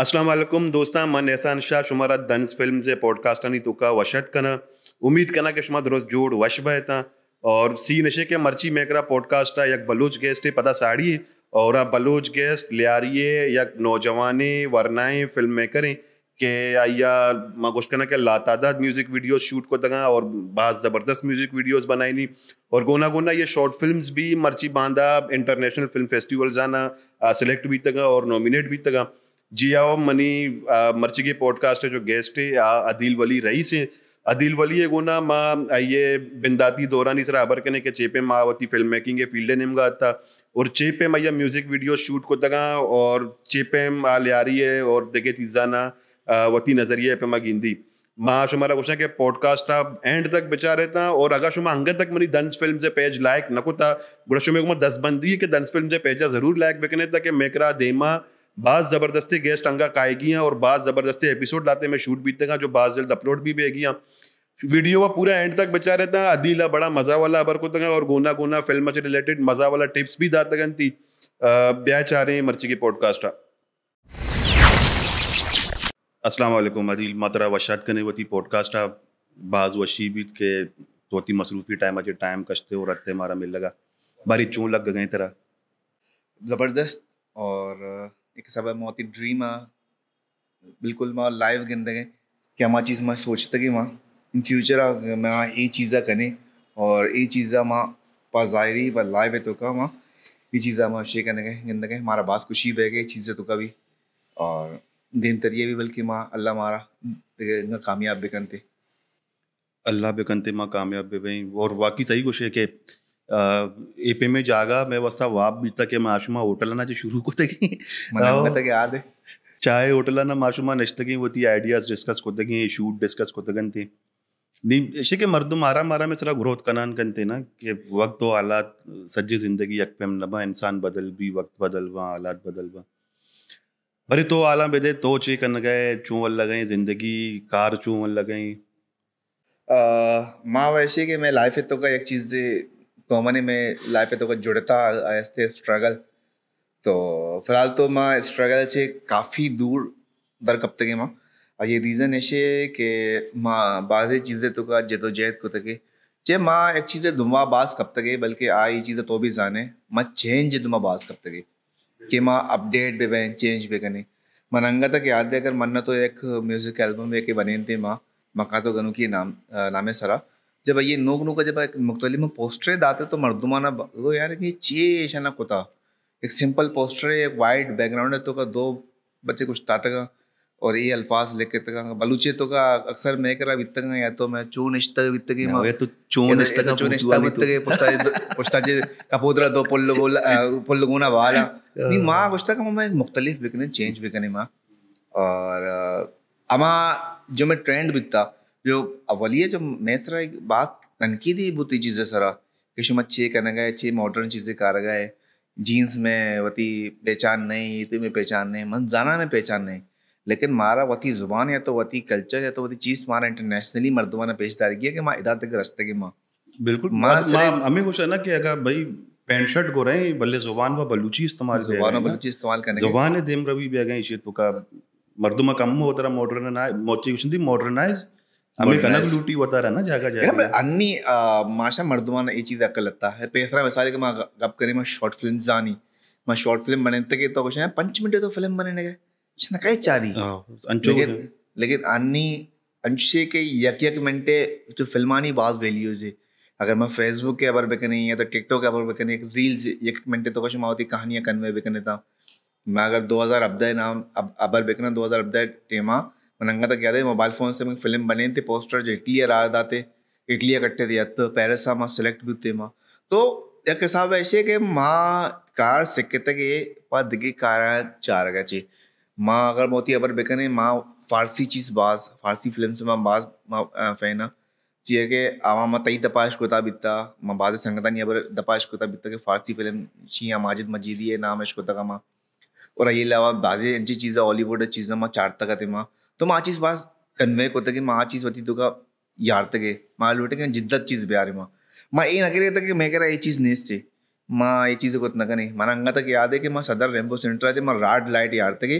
असलम दोस्तों मन एहसान शाह शुमारा दंस फिल्म से पॉडकास्टानी तुका वशट कना उम्मीद कना कि शुमा दुरुस्त जोड़ वश बहता और सी नशे के मर्ची मेकरा पॉडकास्ट है यक बलूच गेस्ट है पता साड़ी है और आप बलूच गेस्ट लियारिए यक नौजवाने वरनाएँ फिल्म मेकरें के आइया माँ कुछ कहना क्या लातादाद म्यूज़िक वीडियोस शूट को दगा और बाज ज़बरदस्त म्यूज़िक वीडियोस बनाई नहीं और गोना गोना ये शॉर्ट फिल्म्स भी मर्ची बांधा इंटरनेशनल फिल्म फेस्टिवल जाना सिलेक्ट भी तगा और नॉमिनेट भी तगा जी आओ मनी मर्ची के पॉडकास्ट जो गेस्ट है अदिल वली रही से अदिल वली एगो ना माँ ये बिंदाती दौरान इस अबर कने के चेपे मां वती फिल्म मेकिंग फील्ड नेम गा था और चेपे मैया म्यूजिक वीडियो शूट को दगा और चेपे आ रही है और देखे तीजाना वती नजरिए पे मां गिंदी माँ शुमारा कुछ कि पॉडकास्ट आप एंड तक बचा रहता और अगर शुमा अंगत तक मनी दंस फिल्म से पेज लाइक नको था बुरा शुमे को दस बंदी कि दंस फिल्म से पेजा जरूर लाइक बेकने था कि मेकरा देमा बाज ज़बरदस्ती गेस्ट अंगा कायगियाँ और बाज ज़बरदस्ती एपिसोड लाते में शूट बीतने जो बाज जल्द अपलोड भी भेगियाँ वीडियो का पूरा एंड तक बचा रहता है अदीला बड़ा मज़ा वाला अबर को देगा और गोना गोना फिल्म से रिलेटेड मज़ा वाला टिप्स भी दाते गंती ब्याह चाह रहे हैं मर्ची के पॉडकास्ट अस्सलाम वालेकुम अजील मतरा वशात कने वती पॉडकास्ट बाज वशी भी के तोती मसरूफी टाइम अचे टाइम कशते और रखते मारा मिल लगा बारी चूँ लग गए तरह ज़बरदस्त और एक सब मोती ड्रीम आ बिल्कुल मैं लाइव ज़िंदगी क्या मां चीज़ मैं सोचता कि माँ इन फ्यूचर मैं ये चीज़ा करें और ये चीज़ा माँ पाजायरी व लाइव है तो का माँ ये चीज़ा करने शे कने ज़िंदगी हमारा बास खुशी बह गए चीज़ें तो का भी और दिन तरिए भी बल्कि माँ अल्लाह मारा कामयाब भी कनते अल्लाह भी कनते माँ कामयाब भी और वाकई सही कुछ है कि एपे में जागा मैं वस्ता वाप बीता के बीतके माशुमा होटलाना जे शुरू कोतगी मनातगे याद है चाहे होटल होटलाना माशुमा वो थी आइडियाज डिस्कस को कोतगी शूट डिस्कस को कोतगन थे ऐसे के मर्दो मारा मारा में सरा ग्रोथ कनान कनते ना कि वक्त तो हालात सज्जी जिंदगी यकपेम नबा इंसान बदल भी वक्त बदलवा हालात बदलवा भरे तो आला बेदे तो चे कन गए चूंवल लगाई जिंदगी कार चूंवल लगाई माँ वैसे के मैं लाइफ तो का एक चीज़ කොමන මේ ලයිපතක जुड़ता आस्ते स्ट्रगल तो फिलहाल तो मैं स्ट्रगल से काफ़ी दूर दर कब तक माँ और ये रीज़न ऐसे कि माँ बाज चीज़ें तो का जदोजहद को तके चे माँ एक चीज़ें दुमा बाज कब तक बल्कि आ ये चीज़ें तो भी जाने माँ चेंज दुमा बास कब तक कि माँ अपडेट भी बहन चेंज भी करें मन अंगा तक याद है अगर मन तो एक म्यूज़िक एल्बम एक के बने थे माँ मका तो गनु की नाम नामे सरा जब ये नोक नोक जब एक मुख्तलिम पोस्टर दाते तो मर्दुमाना वो यार कि चे ऐसा कुता एक सिंपल पोस्टर है एक वाइट बैकग्राउंड है तो का दो बच्चे कुछ ताते का और ये अल्फाज लेके तक बलूचे तो का अक्सर मैं करा वित्त का या तो मैं चून इश्तक वित्त के मैं तो चून इश्तक का चून इश्तक वित्त तो। के पुस्ता पुस्ता जे कपोदरा दो पुल्ल बोल पुल्ल गुना वाला नहीं मां गुस्ता का मैं मुख्तलिफ बिकने चेंज बिकने मां और अमा जो मैं ट्रेंड बिकता जो अवलिए जो मैसरा एक बात ननकी तनकीदी बहुत चीज़ें सरा कि शुम अच्छे करना गए अच्छे मॉडर्न चीज़ें कर गए जीन्स में वती पहचान नहीं तो में पहचान नहीं मन जाना में पहचान नहीं लेकिन मारा वती जुबान या तो वती कल्चर या तो वती चीज़ मारा इंटरनेशनली मर्दवाना पेशदारी किया कि माँ इधर तक रस्ते के माँ बिल्कुल माँ हमें कुछ है ना कि अगर भाई पैंट शर्ट को रहे बल्ले जुबान व बलूची इस्तेमाल जुबान बलूची इस्तेमाल करने जुबान देम रवि भी आ गए इशे तो का मर्दुमा कम हो तरह मॉडर्न मॉडर्नाइज అన్నీ तो, तो है मिनट तो फिल्म चारी हाँ, लेकिन लेकिन अन्नी अंशे के यक यक मिनटे जो तो फिल्मानी बाज अगर मैं फेसबुक के अबर बेकने या तो टिकटॉक के अबर बेकने रील्स एक मिनटे तो क्वेश्चन आवती कहानियां कन्वे बेकने था मैं अगर हजार अब्दा नाम अबर दो हजार अब्दा टेमा ನನಗೆ ಅಂತ तो मोबाइल फोन से ಸೆ ಮಂಗೆ ಫಿಲ್ಮ್ ಬನೇಂತೆ ಪೋಸ್ಟರ್ जो इटली आते इटली कट्टे थे तो पेरिस मां सिलेक्ट भी थे मां तो एक हिसाब ऐसे के मां कार सिक्कित के पद की कार चार गए चे मां अगर मोती अबर बेकने मां फारसी चीज बाज फारसी फिल्म से मां बाज मां फैना चाहिए के आवा मां तई दपाश था बिता मां बाज संगता नहीं अबर दपाश कोता बिता के फारसी फिल्म छी माजिद मजीदी है नाम है कोता और ये अलावा बाजे चीज़ें हॉलीवुड चीज़ें चार तक थे तो ಆ ಚೀಸ್ ಬಾಸ್ ಕನ್ವೆ ಕೊತ್ತಗೆ ಮಾ ಆ ಚೀಸ್ ಬತ್ತಿದ್ದುಗ ಯಾರ್ತಗೆ ಮಾ ಲೋಟಗೆ ಜಿದ್ದತ್ ಚೀಸ್ ಬ್ಯಾರೆ ಮಾ ಮಾ ये चीज नहीं ಕರ माँ ये चीज को ಈ ಚೀಸ್ ಗೊತ್ತನಕನೆ अंगा तक याद है कि माँ सदर रेमबो सेंटर आज ಯಾರ್ತಗೆ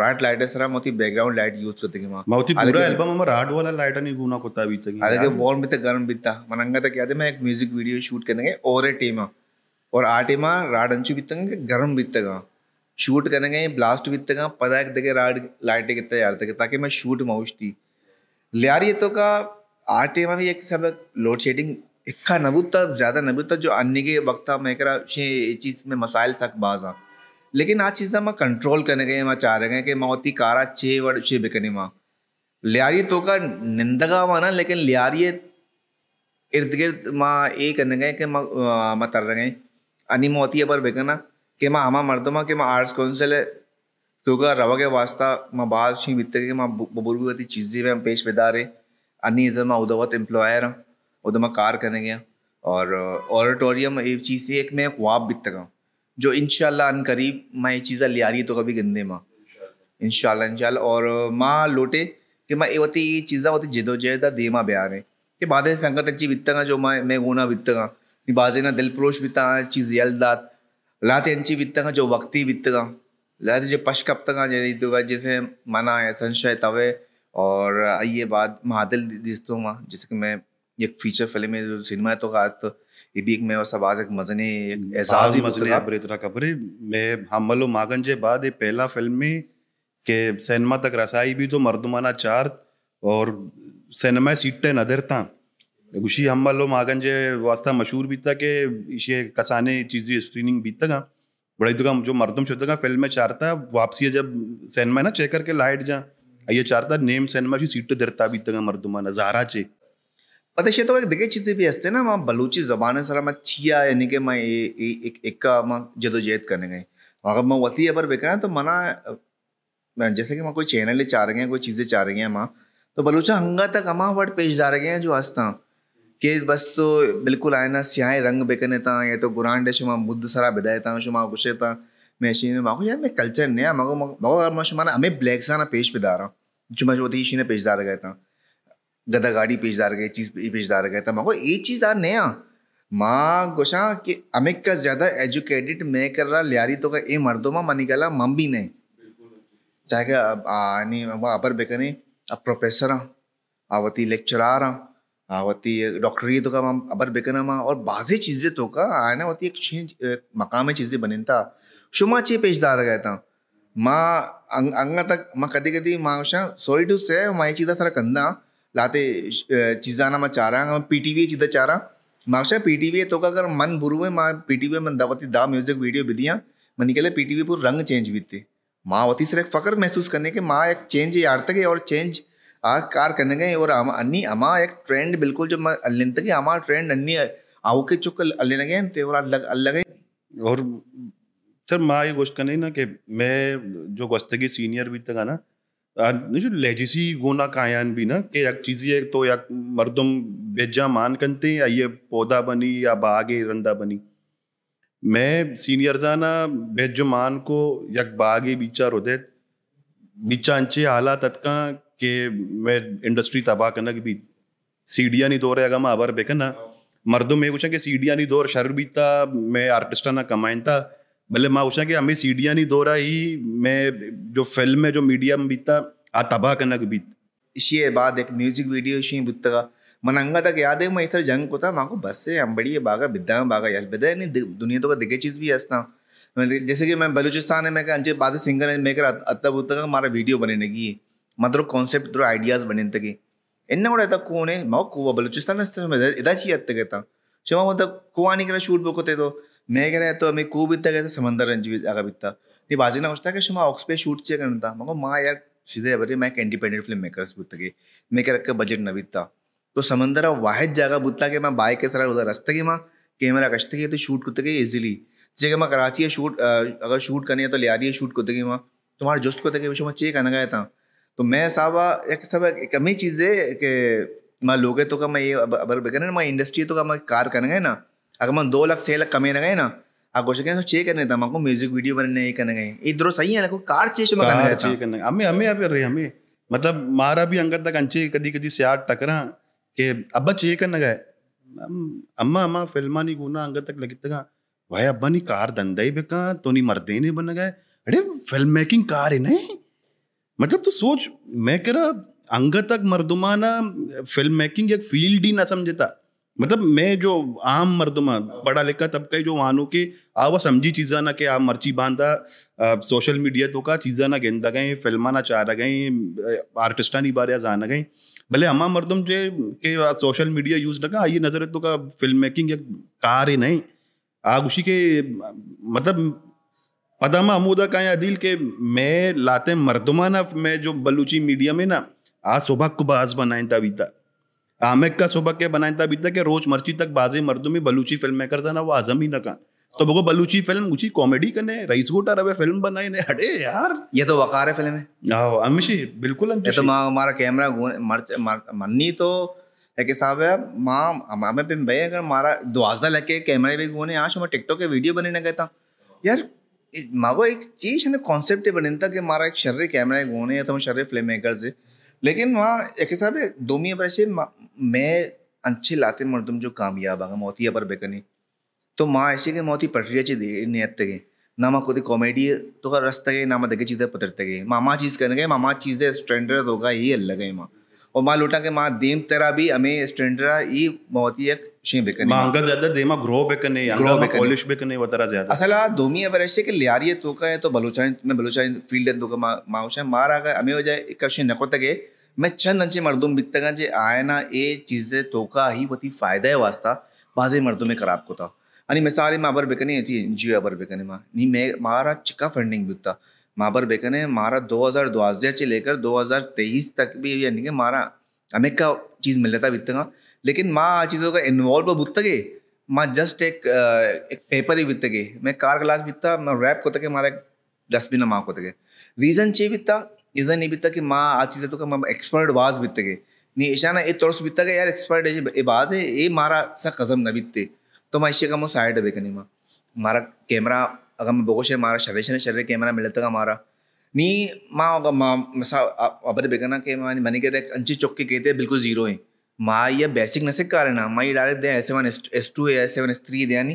राट लाइट सर मोती बैकग्राउंड लाइट यूज करते के मां मोती पूरा एल्बम हमार राड वाला लाइट नहीं गुना कोता अभी तक अरे के बॉर्न में तो गर्म बीता अंगा तक याद है मैं एक म्यूजिक वीडियो शूट करने के और टीम और आ टीम राड अंचू बीतंगे तो गर्म बीतेगा शूट करेंगे ब्लास्ट पता पदाक दगे राड लाइटे कितने यार तक ताकि मैं शूट मौजती ये तो का आठ टेमा भी एक सब लोड शेडिंग इक्का नबूता ज़्यादा नबूता जो अन्य के वक्त था मैं करा ये चीज़ में मसाइल सक बाजा हाँ। लेकिन आज चीज़ मैं कंट्रोल करने गए मैं चाह रहे कि मावती कारा छे वर्ड छे बिकने माँ लियारी तो का निंदगा हुआ ना लेकिन लियारी इर्द गिर्द माँ ये करने गए कि मैं तर रहे अनिमोती अबर बिकना કે आमा मर्दमा के કે आर्ट्स આર્ટ્સ तुगा तो रवा के वास्ता मा बाल छी बित्ते के मा बुजुर्ग गति चीज़ें में पेश बेदारे है अन्य जब मैं उदवत एम्प्लॉयर हूँ मैं कार करने गया और ऑडिटोरियम ये चीज़ एक मैं ख्वाब बित का जो इन अन करीब मैं ये चीज़ें ले आ रही तो कभी गंदे माँ इन इंशाल्लाह और माँ लोटे कि मैं ये वती ये चीज़ें होती जिदोजहदा दे माँ बयान है कि बाद संगत अच्छी का जो मैं मैं गोना बितगा बाजे ना दिलप्रोश बिता चीज़ यलदात लाते वित्त जो वक्ती वित्तगा लात जो पश्कप्तगा जे जैसे मना है संशय तवे और ये बात महादिल दिस्तोंगा जैसे कि मैं एक फीचर फिल्म में जो सिनेमा तो का तो ये भी एक मैं सब आज एक मजने एक एहसास ही मसले खबर इतना खबर मैं हम मलो मागन जे बाद ये पहला फिल्म में के सिनेमा तक रसाई भी तो मर्दमाना चार और सिनेमा सीट नदर था गुशी मागन जे वास्ता मशहूर बीतता के इसे कसाने चीज़ी स्क्रीनिंग बीतता का बड़े दुकान जो मरदम शोता का फिल्म में चारता वापसी है जब सैनमा ना चेक करके लाइट जा ये चारता नेम सैनमा शी सीट धरता बीतता का मरदमा नजारा चे पता शे तो एक दिखे चीज़ें भी हस्ते ना वहाँ बलूची जबान है सारा मैं छिया यानी कि मैं एक मैं जदोजहद करने गई अगर मैं वसी अबर बेकार तो मना जैसे कि मैं कोई चैनल चाह रही हैं कोई चीज़ें चाह रही हैं माँ तो बलूचा हंगा तक अमा वर्ड पेश जा रहे हैं जो हंसता कि तो बिल्कुल ना स्याहे रंग बेकनेता ಏತೋ ಗುರಾಂಡೆ ಶುಮಾ ಮುದ್ದು ಸರ कल्चर ಶುಮಾ ಗುಶೇತಾ ಮೇ ಶೀನ ಮಗು मैं शुमा ना हमें ब्लैक सा ना पेश ಅಮೆ ಬ್ಲ್ಯಾಕ್ ಸಾನ ಪೇಶ್ ಬೆದಾರ ಶುಮಾ ಜೋತಿ ಶೀನ ಪೇಶ್ गए ಗಯತಾ गदा गाड़ी पेश दार गए चीज पेश दार गए था मगो ये चीज आ नया माँ गोशा कि अमेक का ज्यादा एजुकेटेड मैं कर रहा लियारी तो का ए मर्दों माँ मनिकला मम भी नहीं चाहे कि अब अपर बेकने अब प्रोफेसर आवती लेक्चरार हाँ आवती डॉक्टरी तो का अबर बेकनमा और बाजे चीज़ें तो का आना होती एक मकाम चीज़ें शुमा शुमाचे पेशदार गए था मां अंग अंग तक मां कदी कदी मां शा सॉरी टू से ये चीज़ा थोड़ा कंदा लाते चीज़ा ना मां चारा मैं पी टी वी चीज़ा चारा मां शा पी टी वी तो का अगर मन बुरू है मां पी टी वी मन दावती दा म्यूजिक वीडियो बिदियाँ मन निकले पी टी वी पूरा रंग चेंज थे माँ वती सिर्फ फ़ख्र महसूस करने के माँ एक चेंज यार तक और चेंज ආකාර කරනගෙන ඒ අම අනි අමා එක් ට්‍රෙන්ඩ් බිල්කුල් जो अल्लिंतगी अमा ट्रेंड अन्नी आओ के चुक अल्ले लगे तेवर अलग अलग और सर माँ ये गोश्त करने ना कि मैं जो गोश्तगी सीनियर भी तक ना जो लेजिसी वो ना कायान भी ना कि एक चीज़ ये तो एक मर्दम बेजा मान कंते या ये पौधा बनी या बागे रंदा बनी मैं सीनियर जाना बेजो मान को यक बागे बीचा रोदे अंचे आला तत्का कि मैं इंडस्ट्री तबाह करना भी सीडिया नहीं दौर अगम आबार बेकना मर्दों में पूछा कि सीडिया नहीं दौर शर भी था मैं आर्टिस्ट ना कमाइन था भले माँ पूछा कि हमें सीडिया नहीं दौरा ही मैं जो फिल्म है जो मीडिया में बीतता आ तबाह कि बीत इसी बात एक म्यूजिक वीडियो इसी बुतगा मन अंगा तक याद है मैं इधर जंग को था माँ को बस से हम बड़ी बागा बिद्दा में बागा यार बिद्दा नहीं दुनिया तो का दिखे चीज़ भी हंसता जैसे कि मैं बलूचिस्तान है मैं अंजे बाद सिंगर है मेकर अत्ता का हमारा वीडियो बने लगी ಮದ್ರ ಕಾನ್ಸೆಪ್ಟ್ ಇದ್ರ ಐಡಿಯಾಸ್ ಬನಿಂತಗಿ ಎನ್ನ ಕೂಡ ಆಯ್ತಾ ಕೋಣೆ ಮಾವ ಕೂವ ಬಲೂಚಿಸ್ತಾನ ಇದಾಚಿ ಅತ್ತಗೈತ ಶಿವ ಮತ್ತೆ ಕೂವಾನಿಗೆಲ್ಲ ಶೂಟ್ ಬೇಕೋತೈತೋ ಮೇಗರ ಆಯ್ತು ಆಮೇಲೆ ಕೂ ಬಿತ್ತಾಗೈತ ಸಮಂದರ ರಂಜಿ ಆಗಬಿತ್ತ ನೀವು ಬಾಜಿನ ಅಷ್ಟಾಗ ಶಿವ ಆಕ್ಸ್ಪೇ ಶೂಟ್ ಚೇಕಂತ ಮಗ ಮಾ ಯಾರ್ ಸಿದೆ ಬರ್ರಿ ಮ್ಯಾಕ್ ಇಂಡಿಪೆಂಡೆಂಟ್ ಫಿಲ್ಮ್ ಮೇಕರ್ಸ್ ಬುತ್ತಗೆ ಮೇಕರಕ್ಕೆ ಬಜೆಟ್ ನವಿತ್ತ तो समंदर वाहिद जागा बुतलागे माँ बाइक के सरा उधर रस्ते माँ कैमरा कश्ते के तो शूट करते गए इजिली जगह माँ कराची है शूट अगर शूट करनी है तो लियारी है शूट करते गए माँ तुम्हारे जोस्त को तक विषय माँ चेक आना गया था तो मैं सावा एक सब कमी है कि मैं लोगे तो का मैं ये अबर बेकर ना मैं इंडस्ट्री तो का मैं कार गए ना अगर मैं दो लाख छः लाख कमे गए ना आप कुछ कहें तो चे करने था माको म्यूजिक वीडियो बनने ये करने गए इधर सही है ना को कार चे में करने चे करने हमें हमें अब रही हमें मतलब मारा भी अंगत तक अंचे कदी कदी से आठ टकरा के अब चे करने गए अम्मा अम्मा फिल्मा नहीं गुना अंगत तक लगी तक भाई अब्बा नहीं कार धंधा ही बेका तो नहीं मरदे नहीं बन गए अरे फिल्म मेकिंग कार है नहीं मतलब तो सोच मैं कह रहा अंग तक मर्दुमाना फिल्म मेकिंग एक फील्ड ही ना समझता मतलब मैं जो आम मर्दुमा पढ़ा लिखा तबका जो वानों के आवा समझी चीज़ा ना के आ मर्ची बांधा सोशल मीडिया तो का चीज़ा ना गेंदा गए फिल्मा ना चारा गए आर्टिस्टा नहीं बारे जाना गए भले हमा मर्दम जे के सोशल मीडिया यूज़ ना का आइए नज़र तो का फिल्म मेकिंग एक कार ही नहीं उसी के मतलब अदामा अमूदा का या दिल के मैं लाते मर्दमाना मैं जो बलूची मीडिया में ना आ सुबह को बाज बनाए था बीता आमेक का सुबह के बनाए था बीता के रोज मर्ची तक बाजे मर्दों में बलूची फिल्म मेकर ना वो आजम ही ना का तो बगो बलूची फिल्म उची कॉमेडी करने रईस गोटा रवे फिल्म बनाई ने अरे यार ये तो वकार है फिल्म है आओ अमिशी बिल्कुल अंत तो हमारा कैमरा मर्च मन्नी तो है कि साहब है मां हमारे पे भाई अगर मारा दुआजा लेके कैमरे पे गोने आज मैं टिकटॉक के वीडियो बनाने ना था यार मागो एक चीज़ ना कॉन्सेप्ट था कि हमारा एक शर्र कॅमेरा घोवणे तो शर्र फिल्म मेकर से लेकिन वहाँ एक हिसाब है दो मिया पर ऐसे मैं अच्छे लाते तुम जो कामयाब आगा मोती पर बेकनी तो माँ ऐसे के मोती पटरी अच्छी दे नियत गए ना माँ खुद कॉमेडी तो का रस गए ना माँ दगे चीज़ें पतर गए मामा चीज़ करने गए मामा चीज़ें स्टैंडर्ड होगा ही अलग है माँ और माँ लोटा के माँ देम तेरा भी हमें स्टैंडर्ड ये बहुत ही एक ಶೀಬೇಕನೆ ಮಾಂಗ बाजे मर्दों में खराब कोता आणि माबर बेकने येते एन बेकने मारा चिका फंडिंग बिकता माबर बेकने मारा दो हज़ार से लेकर 2023 तक भी मारा अमेरिका चीज़ मिल जाता बीतगा लेकिन माँ आ चीज़ों का इन्वॉल्व बुत तके माँ जस्ट एक एक पेपर ही बीतते मैं कार ग्लास बीतता मैं रैप को तक मारा डस्टबिन माँ को तक रीज़न चाहिए बीतता इधर नहीं बीतता कि माँ आ चीज़ों तो का एक्सपर्ट बाज़ बीतते गए नहीं ऐसा ना ये तोड़स बीतता गया यार एक्सपर्ट है ये बाज है ये मारा सा कज़म न बीतते तो माँ इसे का मैं साइड बेक नहीं माँ मारा कैमरा अगर मैं बोगोश है मारा शरीर शरीर कैमरा मिलता तो का मारा नहीं माँ अगर माँ मैं अबरे बेकना के मैं मनी के रहे अंची चौक के कहते बिल्कुल जीरो है माई या बेसिक नसे कार है ना माँ ये डायरेक्ट दें S one S two S seven S three दे यानी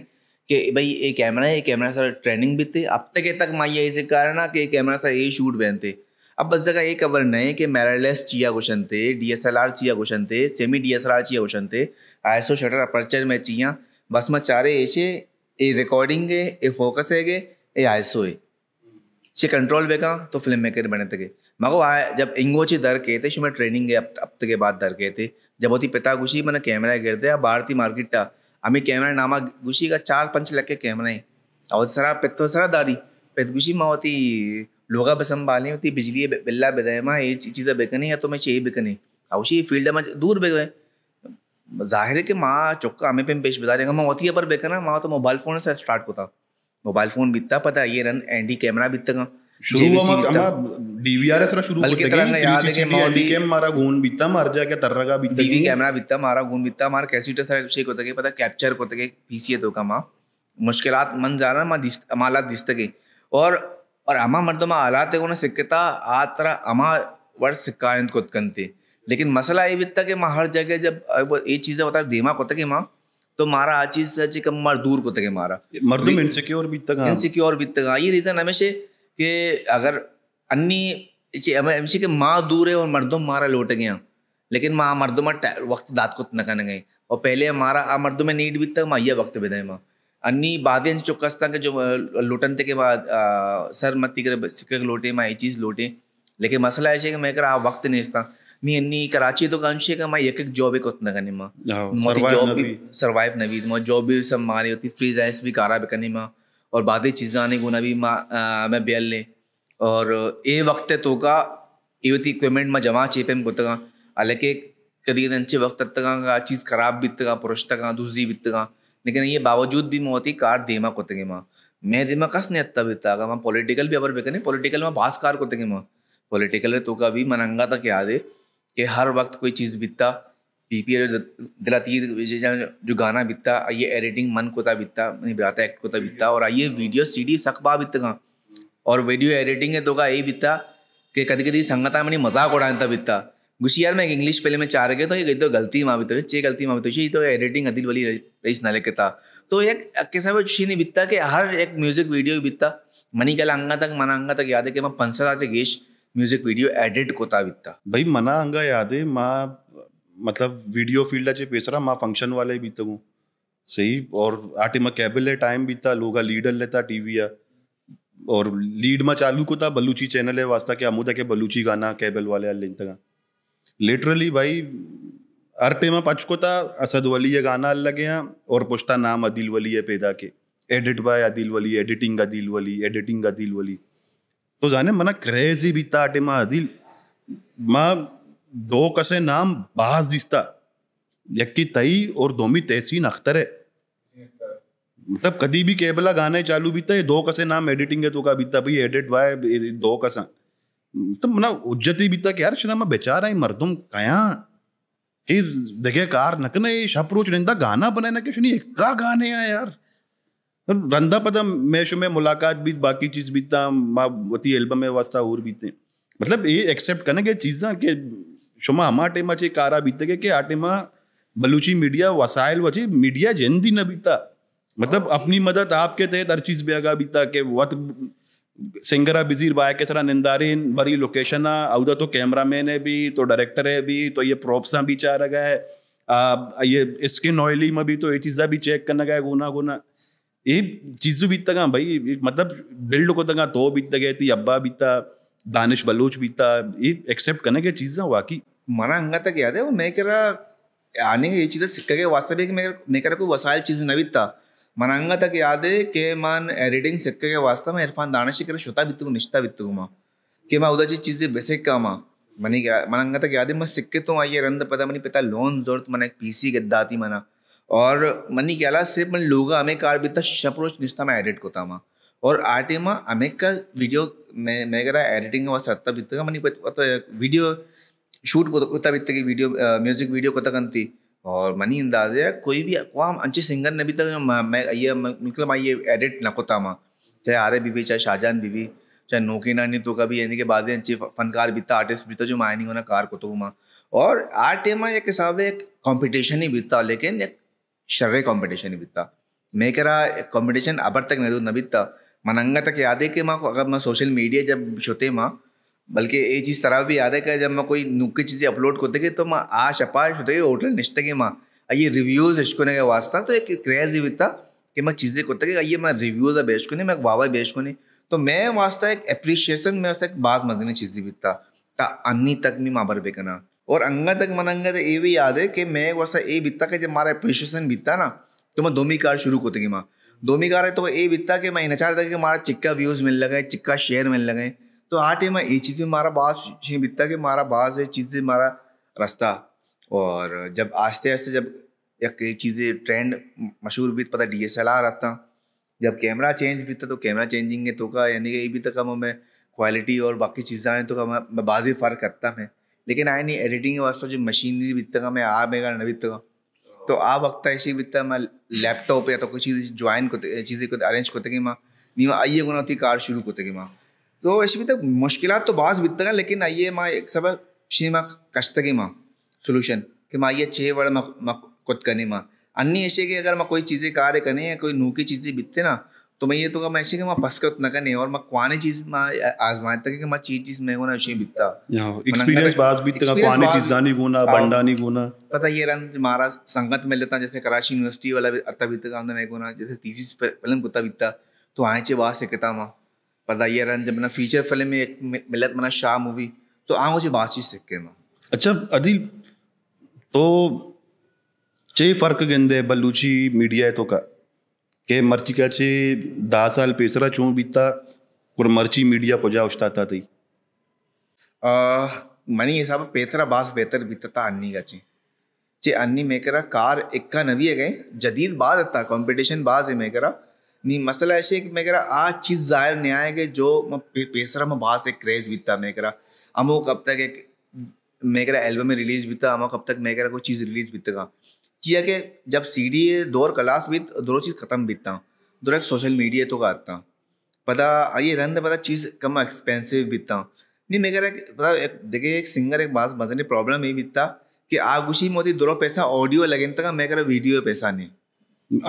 कि भाई ये कैमरा है ये कैमरा सर ट्रेनिंग भी थे अब तक तक माँ ये ऐसे कारण ना कि कैमरा सर यही शूट बहन थे अब बस जगह ये कवर नहीं कि मैरलेस चिया क्वेश्चन थे डी एस एल आर चिया क्वेश्चन थे semi D S L R चिया क्वेश्चन थे आईसो शटर अपर्चर में चिया बस मैं चारे ऐसे ये रिकॉर्डिंग है ये फोकस है ये आईसो है से कंट्रोल बेगा तो फिल्म मेकर बने थे आए जब दर के थे ट्रेनिंग अब तक के बाद दर के थे जब होती पिता घुसी मैंने कैमरा गिर दिया भारतीय मार्केट टा अमी कैमरा नामा घुसी का चार पंच लग के कैमरा ही और सरा पित्तो सरा दारी पित माँ होती लोगा बाली होती बिजली बिल्ला माँ ये चीज़ बेकनी है तो मैं चाहिए और उसी फील्ड में दूर बिक गए जाहिर है कि माँ चौका हमें पे पेश बता रहेगा माँ होती है पर बेकना माँ तो मोबाइल फ़ोन से स्टार्ट होता मोबाइल फ़ोन बीतता पता ये रन एंडी कैमरा बीतता तो तो मन जाना और और अमा आलाते आतरा अमा वर सिक्का लेकिन मसला ये बीतता के माँ हर जगह जब ये चीज होता है दिमाग होता है माँ तो मारा आ चीज से दूर को तक मारा मर्दम इनसिक्योर तो बीतता इनसिक्योर बीतता ये हाँ। हाँ। रीजन हमेशा कि अगर अन्नी एम सी के माँ दूर है और मर्दों मारा लौट गया लेकिन माँ मर्दों में वक्त दात को न नकन गए और पहले हमारा आ मर्दों में नीट बीतता माँ यह वक्त बिदाय माँ अन्नी बाद चौकस था कि जो लुटनते के बाद सर मत कर सिक्के लौटे माँ ये चीज़ लौटे लेकिन मसला ऐसे कि मैं कर आ वक्त नहीं था मी अन्नी कराची तो कांशे का माँ एक एक जॉब एक उतना करने माँ जॉब हाँ, भी सर्वाइव नवीद माँ जॉब भी सब मारी होती फ्रीज आइस भी कारा भी करने माँ और बातें आने गुना भी माँ बेल ले और ए वक्त तो का तोगा इक्विपमेंट ಇಕ್ವಿಪ್ಮೆಂಟ್ जमा ಜಮಾ ಚೇಪೆಮ್ ಗೊತ್ತಗ कदी कभी अच्छे वक्त का चीज खराब बीतगा तक दूसरी बीतगा लेकिन ये बावजूद भी मोती कार देमा को तगे माँ मैं देमा कस नहीं अत्ता बीतता माँ पॉलिटिकल भी अबर नहीं पॉलिटिकल में भास्कार कार को तगे माँ पॉलिटिकल तो का भी मनंगा तक याद है कि हर वक्त कोई चीज़ बीतता पी पी जो दिलाती है तो जो गाना बिता ये एडिटिंग मन कोता बिता बिराता एक्ट को बिता और आइए वीडियो सी सीडी सकबा बितगा और वीडियो एडिटिंग है तो का यही बिता कि कभी कभी संगता में मजाक उड़ाता बिता गुशी यार मैं इंग्लिश पहले मैं चाह रहे तो ये तो गलती माँ तो चे गलती माँ तो ये तो एडिटिंग अदिल वाली रईस ना लेके था तो एक कैसा वो शी नहीं बिता कि हर एक म्यूजिक वीडियो भी बिता मनी कल अंगा तक मना अंगा तक याद है कि मैं पंसद आज गेश म्यूजिक वीडियो एडिट कोता बिता भाई मना अंगा याद है माँ मतलब वीडियो फील्ड फील्डाचे पेसरा मा फंक्शन वाले बितगू तो सही और आटे में कैबल है टाइम बीता लोग लीडर लेता टीवी या और लीड में चालू को था बलूची चैनल है वास्ता के अमुदा के बलूची गाना कैबल वाले लिंतगा लिटरली भाई हर टेमा था असद वली ये गाना लगे हैं और पुछता नाम अदिल वली है पैदा के edit by Adil Wali editing Adil Wali editing Adil Wali तो जाने मना क्रेजी भी था में अदिल माँ दो कसे नाम बाज दिस्ता यकी तई और दोमी तहसीन अख्तर है मतलब कभी भी केबला गाने चालू बी ते दो कसे नाम एडिटिंग है तो का बीता भाई एडिट वाय दो कसा तो मना ही बीता कि यार शरा मैं बेचार आई मर्दम कया कि देखे कार नकने शपरोच रिंदा गाना ना कि एक का गाने है यार रंदा पता मैं शो में मुलाकात भी बाकी चीज बीतता माँ वती एल्बम में वास्ता और बीते मतलब ये एक्सेप्ट करना कि चीज़ा के shoma hama tema che kara कि ke atema बलूची मीडिया वसाइल वची मीडिया जन दी न बीता मतलब हाँ। अपनी मदद आपके तहत हर चीज बेगा बीता के वत सिंगरा बिजीर बाय के सरा निंदारीन बड़ी लोकेशन आ अवदा तो कैमरा मैन है भी तो डायरेक्टर है भी तो ये प्रॉप्सा भी चाह रहा है आ, ये स्किन ऑयली में भी तो ये चीज़ा भी चेक करना गया गुना गुना ये चीज़ बीतता भाई मतलब बिल्ड को तगा तो, तो बीत गए थी अब्बा बीता दानिश बलोच भी था ये एक्सेप्ट करने की हुआ कि मना हंगा तक याद है वो मैं कह रहा आने ये चीज़ें सिक्के के वास्ते भी मैं मैं कह रहा कोई वसायल चीज़ नवी था मना मनांगा तक याद है कि मान एडिटिंग सिक्के के वास्ते में इरफान दानिश कर श्रोता बित्तु निश्ता बित्तु माँ कि मैं उधर चीज चीज़ें बेसे का माँ मनी क्या मनांगा तक याद है मैं सिक्के तो आइए रंद पता मनी पिता लोन जोर तो मना एक पीसी गद्दा थी मना और मनी क्या सिर्फ मन लोगा हमें कार बिता शप्रोच निश्ता में एडिट को था माँ और ಆಟಿಮ ಅಮೆಕ್ಕ ವಿಡಿಯೋ ಮೇಗರ ಎಡಿಟಿಂಗ್ ಅವ एडिटिंग ಬಿತ್ತಗ ಮನಿ ಪತ शूट को उता बित्ते वीडियो म्यूजिक वीडियो को तकंती तो और मनी है कोई भी अक्वाम अच्छे सिंगर ने भी तक तो मैं ये मतलब ये एडिट ना कोता माँ चाहे आर बीबी चाहे शाहजहान बीबी चाहे नोकी नानी तो कभी यानी कि बाद अच्छे फनकार बीता आर्टिस्ट बीता जो नहीं होना कार को तो माँ और आर्ट में एक हिसाब एक कॉम्पिटिशन ही बीतता लेकिन एक शर्रे कॉम्पिटिशन ही बीतता मैं कह रहा कॉम्पिटिशन अबर तक महदूद तो न बीतता मन मनांगा तक याद है कि माँ अगर मैं सोशल मीडिया जब छोते माँ बल्कि ये चीज़ तरह भी याद है कि जब मैं कोई नुक्की चीज़ें अपलोड करते गई तो मैं आश अपाश होते होटल नश्ते के माँ आइए रिव्यूज़ इश्कोने का वास्ता तो एक क्रेज ही था कि मैं चीज़ें करते गई ये मैं रिव्यूज़ बेच को नहीं मैं वावा बेच को नहीं तो मैं वास्ता एक अप्रिशिएशन में वास्ता एक बाज मजे चीज़ें भी था ता अन्नी तक मी माँ बर करना और अंगा तक मन अंगा तक ये भी याद है कि मैं वास्ता ये बीतता कि जब मारा अप्रिशिएशन बीतता ना तो मैं दोमी कार्ड शुरू करते गई माँ दोमिगारे तो ए कि के महीना था कि मारा चिक्का व्यूज मिल लगे चिक्का शेयर मिल लगे तो आ टाइम ये चीज़ मारा बास बिता के मारा बास है चीज़ मारा रास्ता और जब आस्ते आस्ते जब एक चीज़ें ट्रेंड मशहूर भी पता डी एस एल आर आता जब कैमरा चेंज था तो कैमरा चेंजिंग है तो का यानी कि ये भी तक तो हमें क्वालिटी और बाकी चीज़ें आने तो का बाजी फ़र्क करता है लेकिन आए नहीं एडिटिंग वास्तव जो मशीनरी भी तक हमें आ मेगा नवी तक तो ಆ ವಕ್ತ ಐಸಿ ಬಿತ್ತ ಮ ಲ್ಯಾಪ್ಟಾಪ್ ಅಥವಾ ज्वाइन को चीज़ को अरेंज કો અરેન્જ माँ नहीं मैं आइए गुना थी कार शुरू કરતે કે माँ तो ऐसी भी मुश्किल तो बास बीतगा लेकिन आइए माँ एक सब शी माँ कष्ट की माँ सोल्यूशन कि माँ आइए छः वर्ड माँ कुत करने माँ अन्य ऐसे कि अगर मैं कोई चीज़ें कार्य करें या कोई नू की चीज़ें बीतते ना तो मैं තුම ඒතුක මශක පස්කොත් නකනේ ඔම වාන චීස් ආස්මාතක ම චීචිස් මේ ගුණ ශේ බිත්තා एक्सपीरियंस बाज भी इतना पानी चीज जानी गुना हाँ। बंडानी गुना पता ये रंग हमारा संगत में लेता जैसे कराची यूनिवर्सिटी वाला भी अत्ता बीतता का मैं गुना जैसे तीसरी फिल्म कुत्ता बीतता तो आए चे बाहर से कहता माँ पता ये रंग जब मैंने फीचर फिल्म में एक मिलत मना शाह मूवी तो आ मुझे बातचीत सीख के माँ अच्छा अदिल तो चे फर्क गेंदे बलूची मीडिया तो का के मर्ची કહે છે દા સાલ પેસરા છું બીતતા और मर्ची मीडिया को जाओ था थी मनी हिसाब पेसरा बास बेहतर बीतता अन्नी का ची चे अन्नी मेकरा कार इक्का नवी है गए जदीद बाज था कंपटीशन बाज है मेकरा नी मसला ऐसे कि मेकरा आज चीज जाहिर नहीं आए कि जो पे, पेसरा में बास एक क्रेज बीतता मेकरा अमो कब तक एक मेकरा एल्बम में रिलीज बीता अमो कब तक मेकरा कोई चीज़ रिलीज बीतगा किया कि जब सी डी दौर क्लास भी दोनों चीज़ ख़त्म बीतता तो दो एक सोशल मीडिया तो करता पता ये रन पता चीज़ कम एक्सपेंसिव बीतता नहीं मैं कह रहा पता एक देखिए एक सिंगर एक बात नहीं प्रॉब्लम यही बीतता कि आ गुशी मोती दो पैसा ऑडियो लगे तक तो मैं कह रहा वीडियो पैसा नहीं